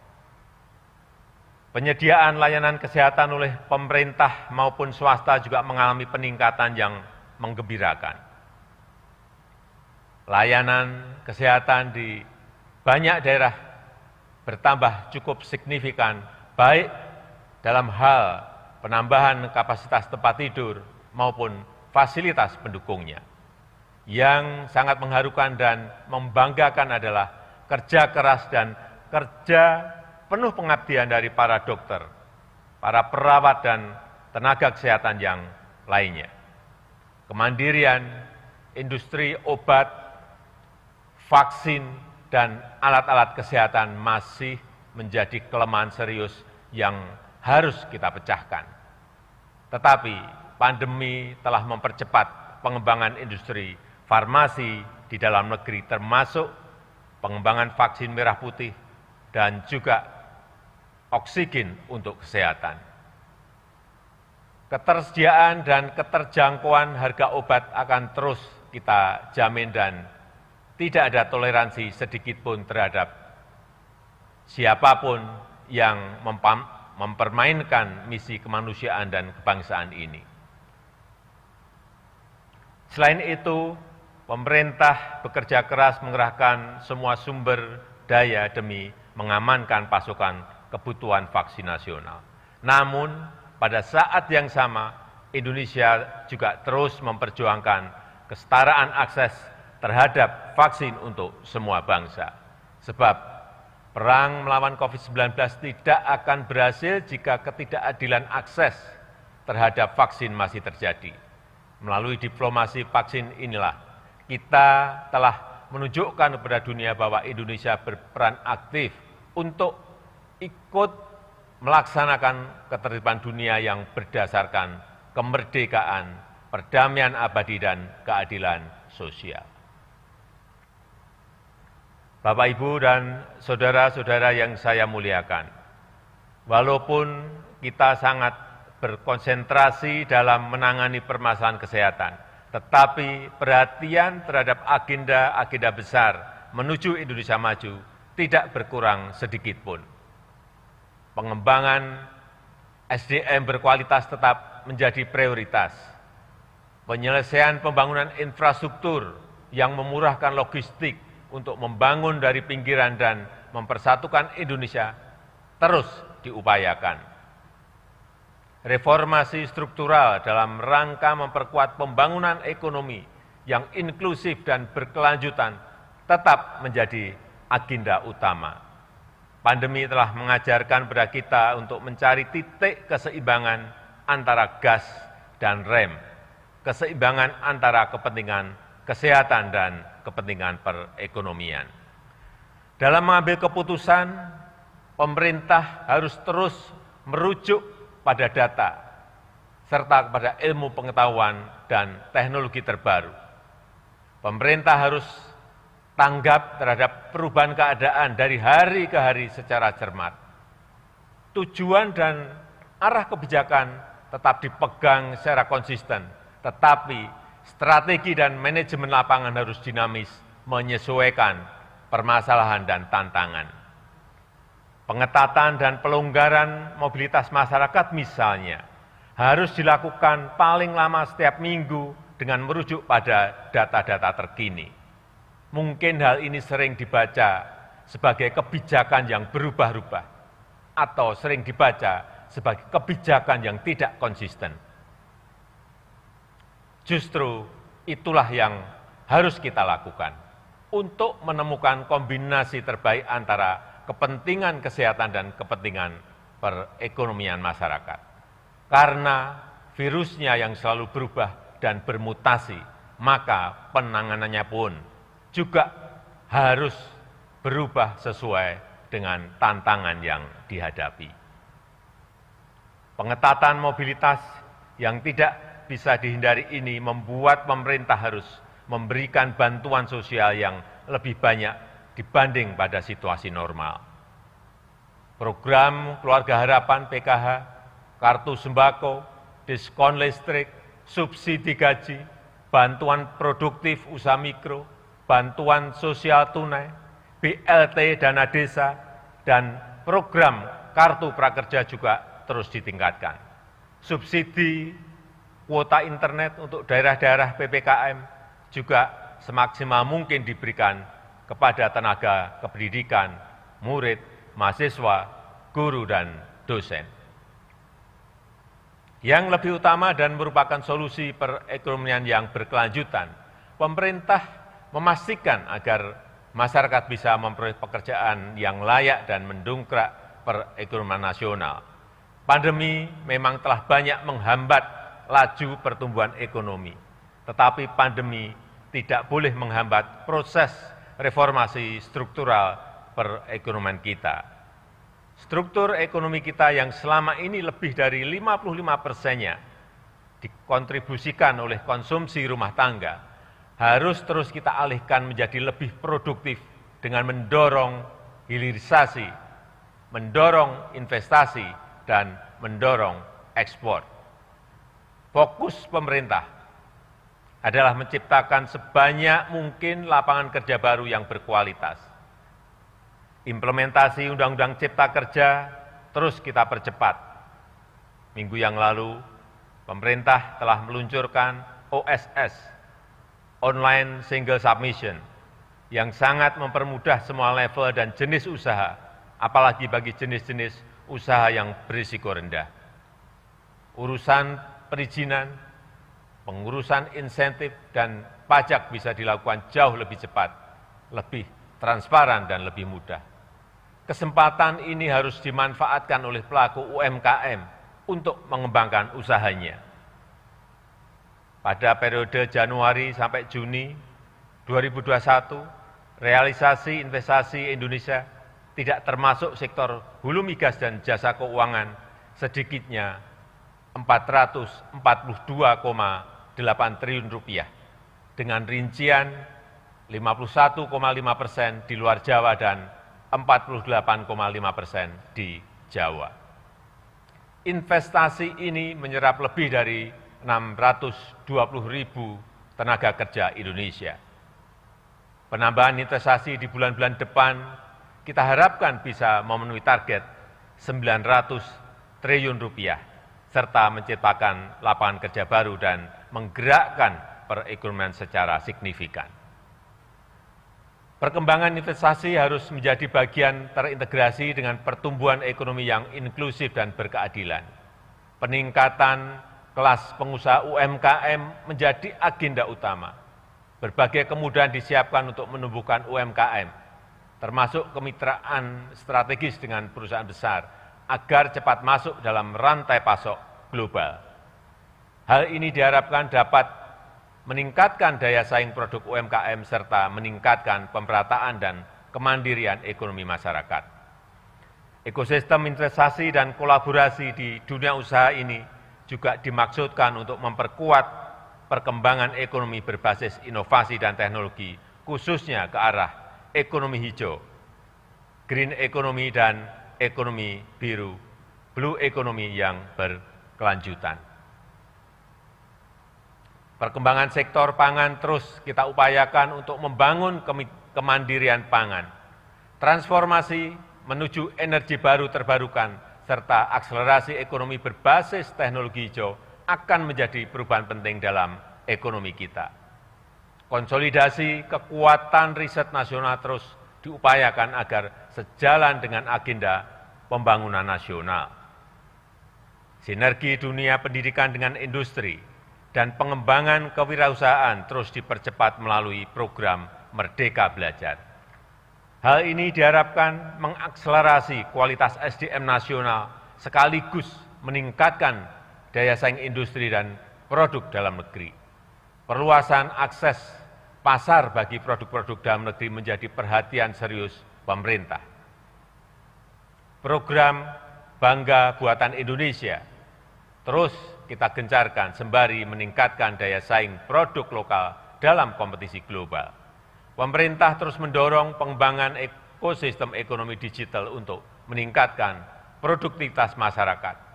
Penyediaan layanan kesehatan oleh pemerintah maupun swasta juga mengalami peningkatan yang menggembirakan. Layanan kesehatan di banyak daerah bertambah cukup signifikan baik dalam hal penambahan kapasitas tempat tidur maupun fasilitas pendukungnya. Yang sangat mengharukan dan membanggakan adalah kerja keras dan kerja penuh pengabdian dari para dokter, para perawat dan tenaga kesehatan yang lainnya. Kemandirian, industri obat, vaksin, dan alat-alat kesehatan masih menjadi kelemahan serius yang harus kita pecahkan. Tetapi pandemi telah mempercepat pengembangan industri farmasi di dalam negeri termasuk pengembangan vaksin merah putih dan juga oksigen untuk kesehatan. Ketersediaan dan keterjangkauan harga obat akan terus kita jamin dan tidak ada toleransi sedikit pun terhadap siapapun yang mempermainkan misi kemanusiaan dan kebangsaan ini. Selain itu, pemerintah bekerja keras mengerahkan semua sumber daya demi mengamankan pasokan kebutuhan vaksin nasional. Namun, pada saat yang sama, Indonesia juga terus memperjuangkan kesetaraan akses terhadap vaksin untuk semua bangsa. Sebab Perang melawan COVID-19 tidak akan berhasil jika ketidakadilan akses terhadap vaksin masih terjadi. Melalui diplomasi vaksin inilah, kita telah menunjukkan kepada dunia bahwa Indonesia berperan aktif untuk ikut melaksanakan ketertiban dunia yang berdasarkan kemerdekaan, perdamaian abadi, dan keadilan sosial. Bapak, Ibu, dan saudara-saudara yang saya muliakan, walaupun kita sangat berkonsentrasi dalam menangani permasalahan kesehatan, tetapi perhatian terhadap agenda-agenda besar menuju Indonesia maju tidak berkurang sedikit pun. Pengembangan SDM berkualitas tetap menjadi prioritas. Penyelesaian pembangunan infrastruktur yang memurahkan logistik untuk membangun dari pinggiran dan mempersatukan Indonesia terus diupayakan. Reformasi struktural dalam rangka memperkuat pembangunan ekonomi yang inklusif dan berkelanjutan tetap menjadi agenda utama. Pandemi telah mengajarkan pada kita untuk mencari titik keseimbangan antara gas dan rem, keseimbangan antara kepentingan kesehatan, dan kepentingan perekonomian. Dalam mengambil keputusan, pemerintah harus terus merujuk pada data serta kepada ilmu pengetahuan dan teknologi terbaru. Pemerintah harus tanggap terhadap perubahan keadaan dari hari ke hari secara cermat. Tujuan dan arah kebijakan tetap dipegang secara konsisten, tetapi strategi dan manajemen lapangan harus dinamis, menyesuaikan permasalahan dan tantangan. Pengetatan dan pelonggaran mobilitas masyarakat misalnya harus dilakukan paling lama setiap minggu dengan merujuk pada data-data terkini. Mungkin hal ini sering dibaca sebagai kebijakan yang berubah-ubah atau sering dibaca sebagai kebijakan yang tidak konsisten Justru itulah yang harus kita lakukan untuk menemukan kombinasi terbaik antara kepentingan kesehatan dan kepentingan perekonomian masyarakat. Karena virusnya yang selalu berubah dan bermutasi, maka penanganannya pun juga harus berubah sesuai dengan tantangan yang dihadapi. Pengetatan mobilitas yang tidak bisa dihindari ini membuat pemerintah harus memberikan bantuan sosial yang lebih banyak dibanding pada situasi normal. Program Keluarga Harapan PKH, kartu sembako, diskon listrik, subsidi gaji, bantuan produktif usaha mikro, bantuan sosial tunai, BLT dana desa, dan program kartu prakerja juga terus ditingkatkan. Subsidi kuota internet untuk daerah-daerah PPKM juga semaksimal mungkin diberikan kepada tenaga kependidikan, murid, mahasiswa, guru, dan dosen. Yang lebih utama dan merupakan solusi perekonomian yang berkelanjutan, pemerintah memastikan agar masyarakat bisa memperoleh pekerjaan yang layak dan mendongkrak perekonomian nasional. Pandemi memang telah banyak menghambat laju pertumbuhan ekonomi. Tetapi pandemi tidak boleh menghambat proses reformasi struktural perekonomian kita. Struktur ekonomi kita yang selama ini lebih dari 55 persennya dikontribusikan oleh konsumsi rumah tangga harus terus kita alihkan menjadi lebih produktif dengan mendorong hilirisasi, mendorong investasi, dan mendorong ekspor fokus pemerintah adalah menciptakan sebanyak mungkin lapangan kerja baru yang berkualitas. Implementasi Undang-Undang Cipta Kerja terus kita percepat. Minggu yang lalu, pemerintah telah meluncurkan OSS, Online Single Submission, yang sangat mempermudah semua level dan jenis usaha, apalagi bagi jenis-jenis usaha yang berisiko rendah. Urusan perizinan, pengurusan insentif, dan pajak bisa dilakukan jauh lebih cepat, lebih transparan, dan lebih mudah. Kesempatan ini harus dimanfaatkan oleh pelaku UMKM untuk mengembangkan usahanya. Pada periode Januari sampai Juni 2021, realisasi investasi Indonesia tidak termasuk sektor hulu migas dan jasa keuangan sedikitnya 442,8 triliun rupiah dengan rincian 51,5 persen di luar Jawa dan 48,5 persen di Jawa. Investasi ini menyerap lebih dari 620 ribu tenaga kerja Indonesia. Penambahan investasi di bulan-bulan depan kita harapkan bisa memenuhi target 900 triliun rupiah serta menciptakan lapangan kerja baru dan menggerakkan perekonomian secara signifikan. Perkembangan investasi harus menjadi bagian terintegrasi dengan pertumbuhan ekonomi yang inklusif dan berkeadilan. Peningkatan kelas pengusaha UMKM menjadi agenda utama. Berbagai kemudahan disiapkan untuk menumbuhkan UMKM, termasuk kemitraan strategis dengan perusahaan besar, agar cepat masuk dalam rantai pasok global. Hal ini diharapkan dapat meningkatkan daya saing produk UMKM serta meningkatkan pemerataan dan kemandirian ekonomi masyarakat. Ekosistem investasi dan kolaborasi di dunia usaha ini juga dimaksudkan untuk memperkuat perkembangan ekonomi berbasis inovasi dan teknologi, khususnya ke arah ekonomi hijau, green economy, dan ekonomi biru, blue Ekonomi yang berkelanjutan. Perkembangan sektor pangan terus kita upayakan untuk membangun kemandirian pangan, transformasi menuju energi baru terbarukan, serta akselerasi ekonomi berbasis teknologi hijau akan menjadi perubahan penting dalam ekonomi kita. Konsolidasi kekuatan riset nasional terus diupayakan agar sejalan dengan agenda pembangunan nasional. Sinergi dunia pendidikan dengan industri dan pengembangan kewirausahaan terus dipercepat melalui program Merdeka Belajar. Hal ini diharapkan mengakselerasi kualitas SDM nasional sekaligus meningkatkan daya saing industri dan produk dalam negeri. Perluasan akses pasar bagi produk-produk dalam negeri menjadi perhatian serius pemerintah. Program Bangga Buatan Indonesia terus kita gencarkan sembari meningkatkan daya saing produk lokal dalam kompetisi global. Pemerintah terus mendorong pengembangan ekosistem ekonomi digital untuk meningkatkan produktivitas masyarakat.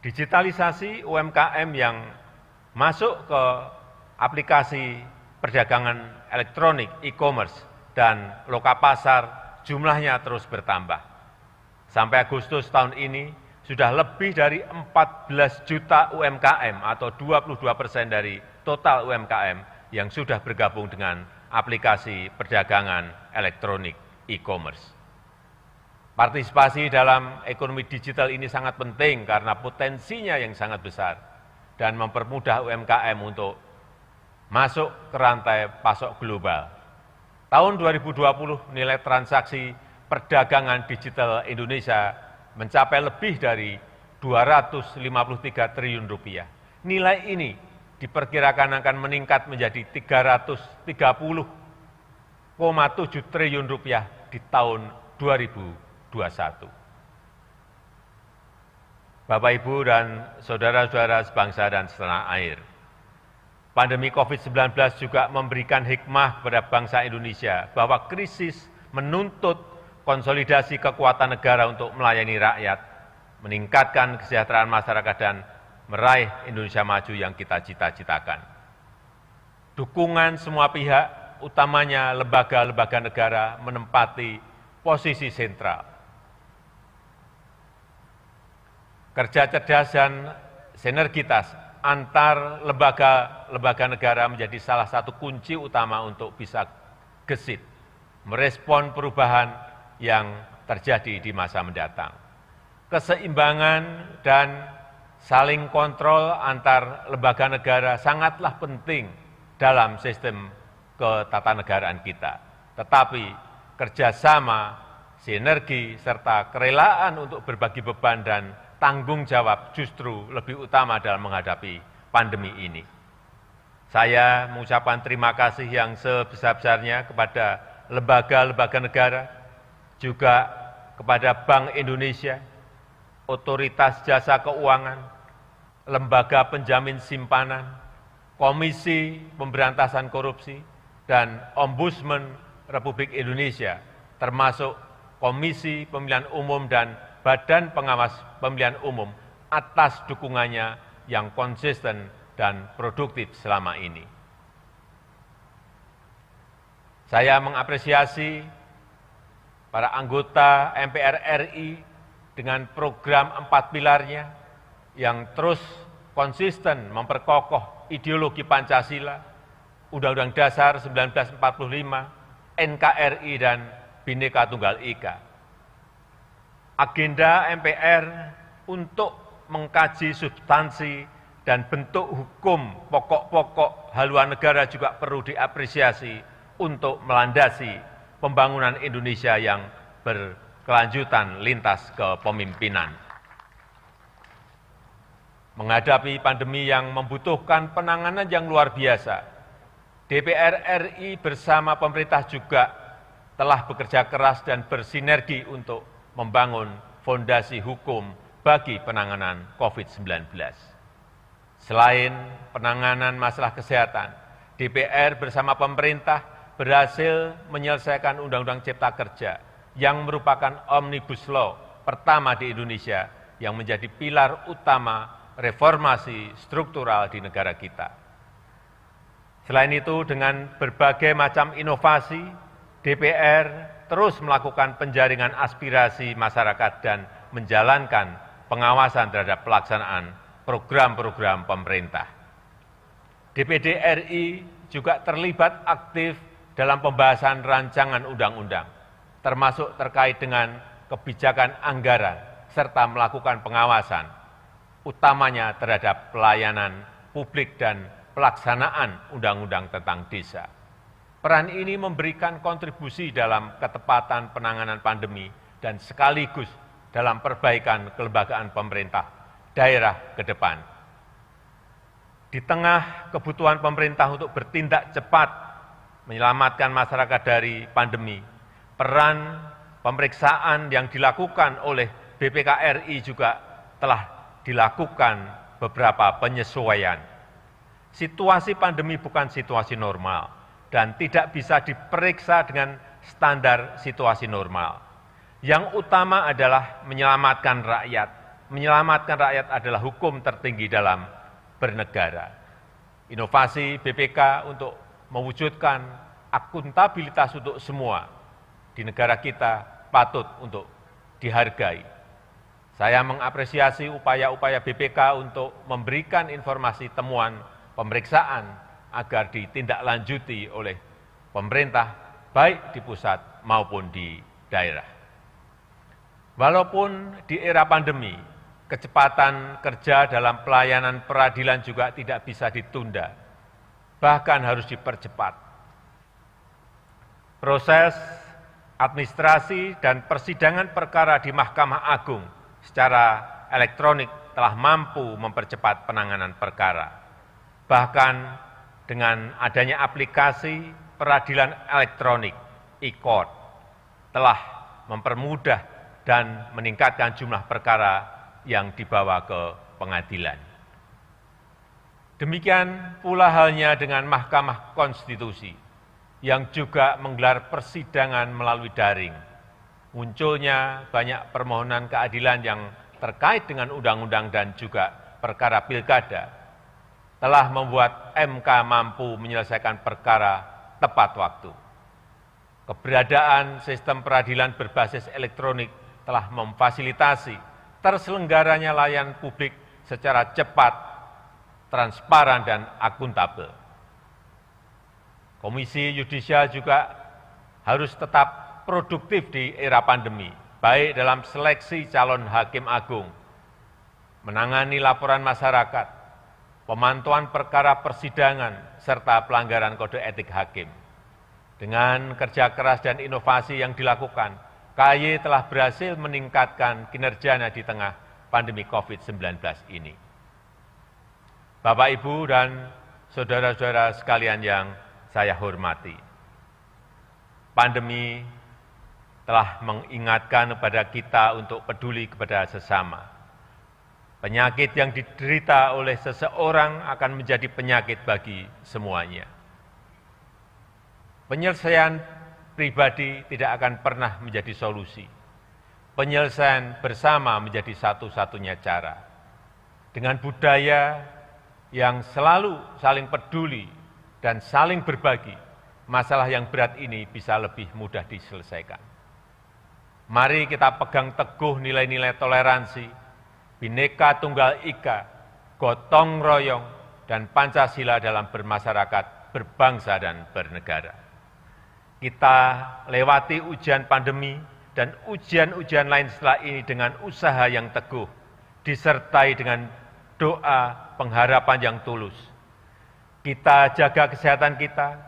Digitalisasi UMKM yang masuk ke aplikasi perdagangan elektronik e-commerce dan loka pasar jumlahnya terus bertambah. Sampai Agustus tahun ini sudah lebih dari 14 juta UMKM atau 22 persen dari total UMKM yang sudah bergabung dengan aplikasi perdagangan elektronik e-commerce. Partisipasi dalam ekonomi digital ini sangat penting karena potensinya yang sangat besar dan mempermudah UMKM untuk masuk ke rantai pasok global Tahun 2020 nilai transaksi perdagangan digital Indonesia mencapai lebih dari 253 triliun rupiah. Nilai ini diperkirakan akan meningkat menjadi 330,7 triliun rupiah di tahun 2021. Bapak, Ibu, dan Saudara-saudara sebangsa dan setanah air, Pandemi COVID-19 juga memberikan hikmah kepada bangsa Indonesia bahwa krisis menuntut konsolidasi kekuatan negara untuk melayani rakyat, meningkatkan kesejahteraan masyarakat, dan meraih Indonesia maju yang kita cita-citakan. Dukungan semua pihak, utamanya lembaga-lembaga negara, menempati posisi sentral. Kerja cerdas dan sinergitas antar lembaga-lembaga negara menjadi salah satu kunci utama untuk bisa gesit, merespon perubahan yang terjadi di masa mendatang. Keseimbangan dan saling kontrol antar lembaga negara sangatlah penting dalam sistem ketatanegaraan kita. Tetapi kerjasama, sinergi, serta kerelaan untuk berbagi beban dan tanggung jawab justru lebih utama dalam menghadapi pandemi ini. Saya mengucapkan terima kasih yang sebesar-besarnya kepada lembaga-lembaga negara, juga kepada Bank Indonesia, Otoritas Jasa Keuangan, Lembaga Penjamin Simpanan, Komisi Pemberantasan Korupsi, dan Ombudsman Republik Indonesia, termasuk Komisi Pemilihan Umum dan Badan Pengawas Pemilihan Umum atas dukungannya yang konsisten dan produktif selama ini. Saya mengapresiasi para anggota MPR RI dengan program empat pilarnya yang terus konsisten memperkokoh ideologi Pancasila, Undang-Undang Dasar 1945, NKRI, dan Bhinneka Tunggal Ika agenda mpr untuk mengkaji substansi dan bentuk hukum pokok-pokok haluan negara juga perlu diapresiasi untuk melandasi pembangunan Indonesia yang berkelanjutan lintas kepemimpinan menghadapi pandemi yang membutuhkan penanganan yang luar biasa. DPR RI bersama pemerintah juga telah bekerja keras dan bersinergi untuk membangun fondasi hukum bagi penanganan COVID-19. Selain penanganan masalah kesehatan, DPR bersama pemerintah berhasil menyelesaikan Undang-Undang Cipta Kerja yang merupakan omnibus law pertama di Indonesia yang menjadi pilar utama reformasi struktural di negara kita. Selain itu, dengan berbagai macam inovasi, DPR terus melakukan penjaringan aspirasi masyarakat dan menjalankan pengawasan terhadap pelaksanaan program-program pemerintah. DPD RI juga terlibat aktif dalam pembahasan rancangan undang-undang, termasuk terkait dengan kebijakan anggaran, serta melakukan pengawasan, utamanya terhadap pelayanan publik dan pelaksanaan undang-undang tentang desa. Peran ini memberikan kontribusi dalam ketepatan penanganan pandemi dan sekaligus dalam perbaikan kelembagaan pemerintah daerah ke depan. Di tengah kebutuhan pemerintah untuk bertindak cepat menyelamatkan masyarakat dari pandemi, peran pemeriksaan yang dilakukan oleh BPKRI juga telah dilakukan beberapa penyesuaian. Situasi pandemi bukan situasi normal dan tidak bisa diperiksa dengan standar situasi normal. Yang utama adalah menyelamatkan rakyat. Menyelamatkan rakyat adalah hukum tertinggi dalam bernegara. Inovasi BPK untuk mewujudkan akuntabilitas untuk semua di negara kita patut untuk dihargai. Saya mengapresiasi upaya-upaya BPK untuk memberikan informasi temuan pemeriksaan agar ditindaklanjuti oleh pemerintah baik di pusat maupun di daerah. Walaupun di era pandemi, kecepatan kerja dalam pelayanan peradilan juga tidak bisa ditunda, bahkan harus dipercepat. Proses administrasi dan persidangan perkara di Mahkamah Agung secara elektronik telah mampu mempercepat penanganan perkara. Bahkan dengan adanya aplikasi peradilan elektronik e-court telah mempermudah dan meningkatkan jumlah perkara yang dibawa ke pengadilan. Demikian pula halnya dengan Mahkamah Konstitusi yang juga menggelar persidangan melalui daring. Munculnya banyak permohonan keadilan yang terkait dengan undang-undang dan juga perkara pilkada telah membuat MK mampu menyelesaikan perkara tepat waktu. Keberadaan sistem peradilan berbasis elektronik telah memfasilitasi terselenggaranya layan publik secara cepat, transparan, dan akuntabel. Komisi Yudisial juga harus tetap produktif di era pandemi, baik dalam seleksi calon hakim agung, menangani laporan masyarakat, pemantauan perkara persidangan, serta pelanggaran kode etik hakim. Dengan kerja keras dan inovasi yang dilakukan, KAY telah berhasil meningkatkan kinerjanya di tengah pandemi COVID-19 ini. Bapak, Ibu, dan saudara-saudara sekalian yang saya hormati, pandemi telah mengingatkan kepada kita untuk peduli kepada sesama. Penyakit yang diderita oleh seseorang akan menjadi penyakit bagi semuanya. Penyelesaian pribadi tidak akan pernah menjadi solusi. Penyelesaian bersama menjadi satu-satunya cara. Dengan budaya yang selalu saling peduli dan saling berbagi, masalah yang berat ini bisa lebih mudah diselesaikan. Mari kita pegang teguh nilai-nilai toleransi, Bineka Tunggal Ika, gotong royong, dan Pancasila dalam bermasyarakat, berbangsa, dan bernegara. Kita lewati ujian pandemi dan ujian-ujian lain setelah ini dengan usaha yang teguh, disertai dengan doa pengharapan yang tulus. Kita jaga kesehatan kita,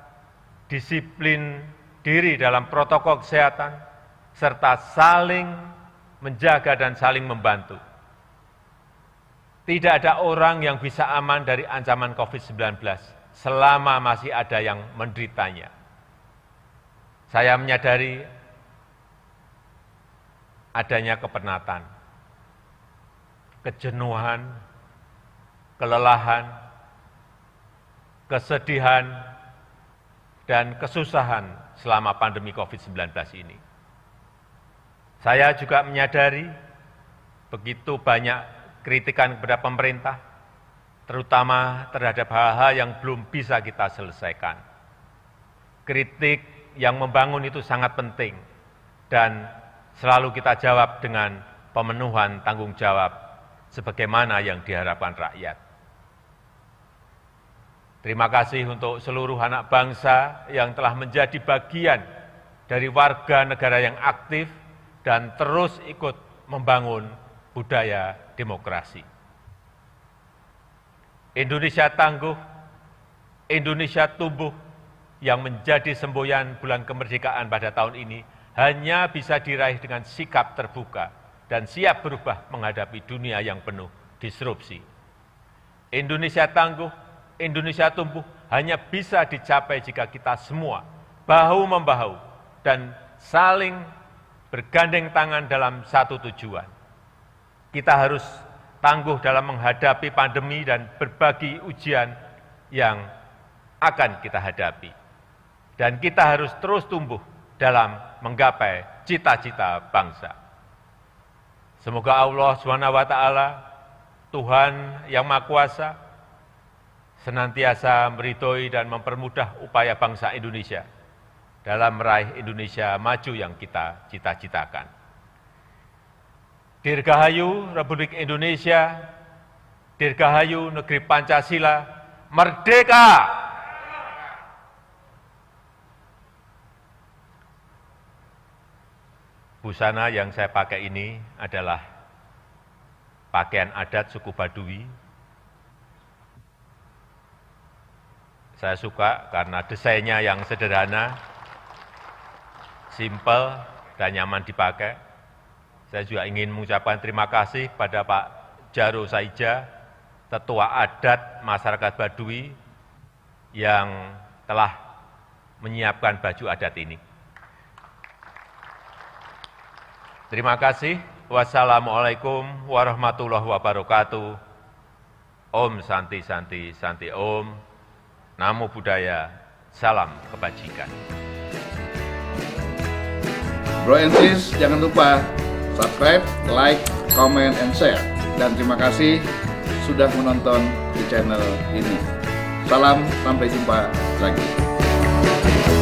disiplin diri dalam protokol kesehatan, serta saling menjaga dan saling membantu tidak ada orang yang bisa aman dari ancaman COVID-19 selama masih ada yang menderitanya. Saya menyadari adanya kepenatan, kejenuhan, kelelahan, kesedihan, dan kesusahan selama pandemi COVID-19 ini. Saya juga menyadari begitu banyak kritikan kepada pemerintah, terutama terhadap hal-hal yang belum bisa kita selesaikan. Kritik yang membangun itu sangat penting dan selalu kita jawab dengan pemenuhan tanggung jawab sebagaimana yang diharapkan rakyat. Terima kasih untuk seluruh anak bangsa yang telah menjadi bagian dari warga negara yang aktif dan terus ikut membangun budaya demokrasi. Indonesia tangguh, Indonesia tumbuh yang menjadi semboyan bulan kemerdekaan pada tahun ini hanya bisa diraih dengan sikap terbuka dan siap berubah menghadapi dunia yang penuh disrupsi. Indonesia tangguh, Indonesia tumbuh hanya bisa dicapai jika kita semua bahu-membahu dan saling bergandeng tangan dalam satu tujuan kita harus tangguh dalam menghadapi pandemi dan berbagi ujian yang akan kita hadapi. Dan kita harus terus tumbuh dalam menggapai cita-cita bangsa. Semoga Allah SWT, Tuhan Yang Maha Kuasa, senantiasa meridhoi dan mempermudah upaya bangsa Indonesia dalam meraih Indonesia maju yang kita cita-citakan. Dirgahayu Republik Indonesia, Dirgahayu Negeri Pancasila, Merdeka! Busana yang saya pakai ini adalah pakaian adat suku Baduy. Saya suka karena desainnya yang sederhana, simple, dan nyaman dipakai saya juga ingin mengucapkan terima kasih pada pak jaro saija tetua adat masyarakat Badui yang telah menyiapkan baju adat ini. Terima kasih. Wassalamualaikum warahmatullahi wabarakatuh. Om Santi Santi Santi Om. Namo Buddhaya. Salam kebajikan. Bro and sis, jangan lupa subscribe, like, comment, and share. Dan terima kasih sudah menonton di channel ini. Salam, sampai jumpa lagi.